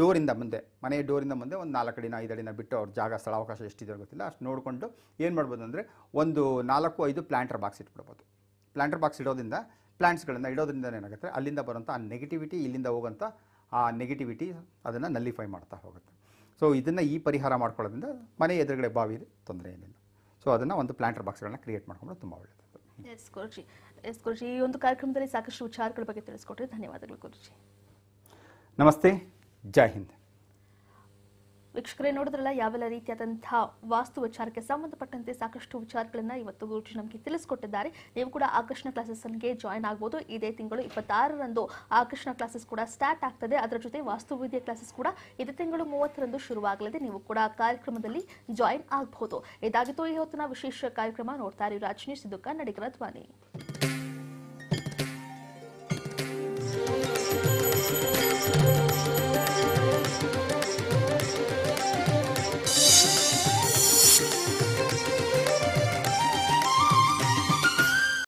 ಡೋರಿಂದ ಮುಂದೆ ಮನೆಯ ಡೋರಿಂದ ಮುಂದೆ ಒಂದು ನಾಲ್ಕು ಅಡಿನ ಐದು ಅಡಿನ ಬಿಟ್ಟು ಅವ್ರ ಜಾಗ ಸ್ಥಳಾವಕಾಶ ಎಷ್ಟಿದೆ ಗೊತ್ತಿಲ್ಲ ಅಷ್ಟು ನೋಡಿಕೊಂಡು ಏನು ಮಾಡ್ಬೋದು ಅಂದರೆ ಒಂದು ನಾಲ್ಕು ಐದು ಪ್ಲ್ಯಾಂಟರ್ ಬಾಕ್ಸ್ ಇಟ್ಬಿಡ್ಬೋದು ಪ್ಲ್ಯಾಂಟರ್ ಬಾಕ್ಸ್ ಇಡೋದ್ರಿಂದ ಪ್ಲ್ಯಾಂಟ್ಸ್ಗಳನ್ನು ಇಡೋದ್ರಿಂದ ಏನಾಗುತ್ತೆ ಅಲ್ಲಿಂದ ಬರೋಂಥ ಆ ನೆಗೆಟಿವಿಟಿ ಇಲ್ಲಿಂದ ಹೋಗೋಂಥ ಆ ನೆಗೆಟಿವಿಟಿ ಅದನ್ನು ನಲ್ಲಿಫೈ ಮಾಡ್ತಾ ಹೋಗುತ್ತೆ ಸೊ ಇದನ್ನು ಈ ಪರಿಹಾರ ಮಾಡ್ಕೊಳ್ಳೋದ್ರಿಂದ ಮನೆ ಎದುರುಗಡೆ ಬಾವಿ ಇದೆ ತೊಂದರೆ ಏನಿಲ್ಲ ಸೊ ಅದನ್ನು ಒಂದು ಪ್ಲ್ಯಾಂಟರ್ ಬಾಕ್ಸ್ಗಳನ್ನ ಕ್ರಿಯೇಟ್ ಮಾಡ್ಕೊಂಡು ತುಂಬ ಒಳ್ಳೆಯದು ಎಸ್ ಗುರುಜಿ ಎಸ್ ಗುರುಜಿ ಈ ಒಂದು ಕಾರ್ಯಕ್ರಮದಲ್ಲಿ ಸಾಕಷ್ಟು ವಿಚಾರಗಳ ಬಗ್ಗೆ ತಿಳಿಸ್ಕೊಟ್ರಿ ಧನ್ಯವಾದಗಳು ಗುರುಜಿ ನಮಸ್ತೆ ಜೈ ಹಿಂದ್ ವೀಕ್ಷಕರೇ ನೋಡಿದ್ರಲ್ಲ ಯಾವೆಲ್ಲ ರೀತಿಯಾದಂತಹ ವಾಸ್ತು ವಿಚಾರಕ್ಕೆ ಸಂಬಂಧಪಟ್ಟಂತೆ ಸಾಕಷ್ಟು ವಿಚಾರಗಳನ್ನು ಇವತ್ತು ಗುರುಜಿ ನಮಗೆ ತಿಳಿಸ್ಕೊಟ್ಟಿದ್ದಾರೆ ನೀವು ಕೂಡ ಆಕರ್ಷಣ ಕ್ಲಾಸಸ್ಗೆ ಜಾಯ್ನ್ ಆಗಬಹುದು ಇದೇ ತಿಂಗಳು ಇಪ್ಪತ್ತಾರರಂದು ಆಕರ್ಷಣ ಕ್ಲಾಸಸ್ ಕೂಡ ಸ್ಟಾರ್ಟ್ ಆಗ್ತದೆ ಅದರ ಜೊತೆ ವಾಸ್ತು ವಿದ್ಯೆ ಕ್ಲಾಸಸ್ ಕೂಡ ಇದೇ ತಿಂಗಳು ಮೂವತ್ತರಂದು ಶುರುವಾಗಲಿದೆ ನೀವು ಕೂಡ ಕಾರ್ಯಕ್ರಮದಲ್ಲಿ ಜಾಯಿನ್ ಆಗಬಹುದು ಇದಾಗಿತ್ತು ಇವತ್ತಿನ ವಿಶೇಷ ಕಾರ್ಯಕ್ರಮ ನೋಡ್ತಾರೆ ರಾಜನೀಶ್ ಸಿದ್ದು ನಡಿಗರ ಧ್ವನಿ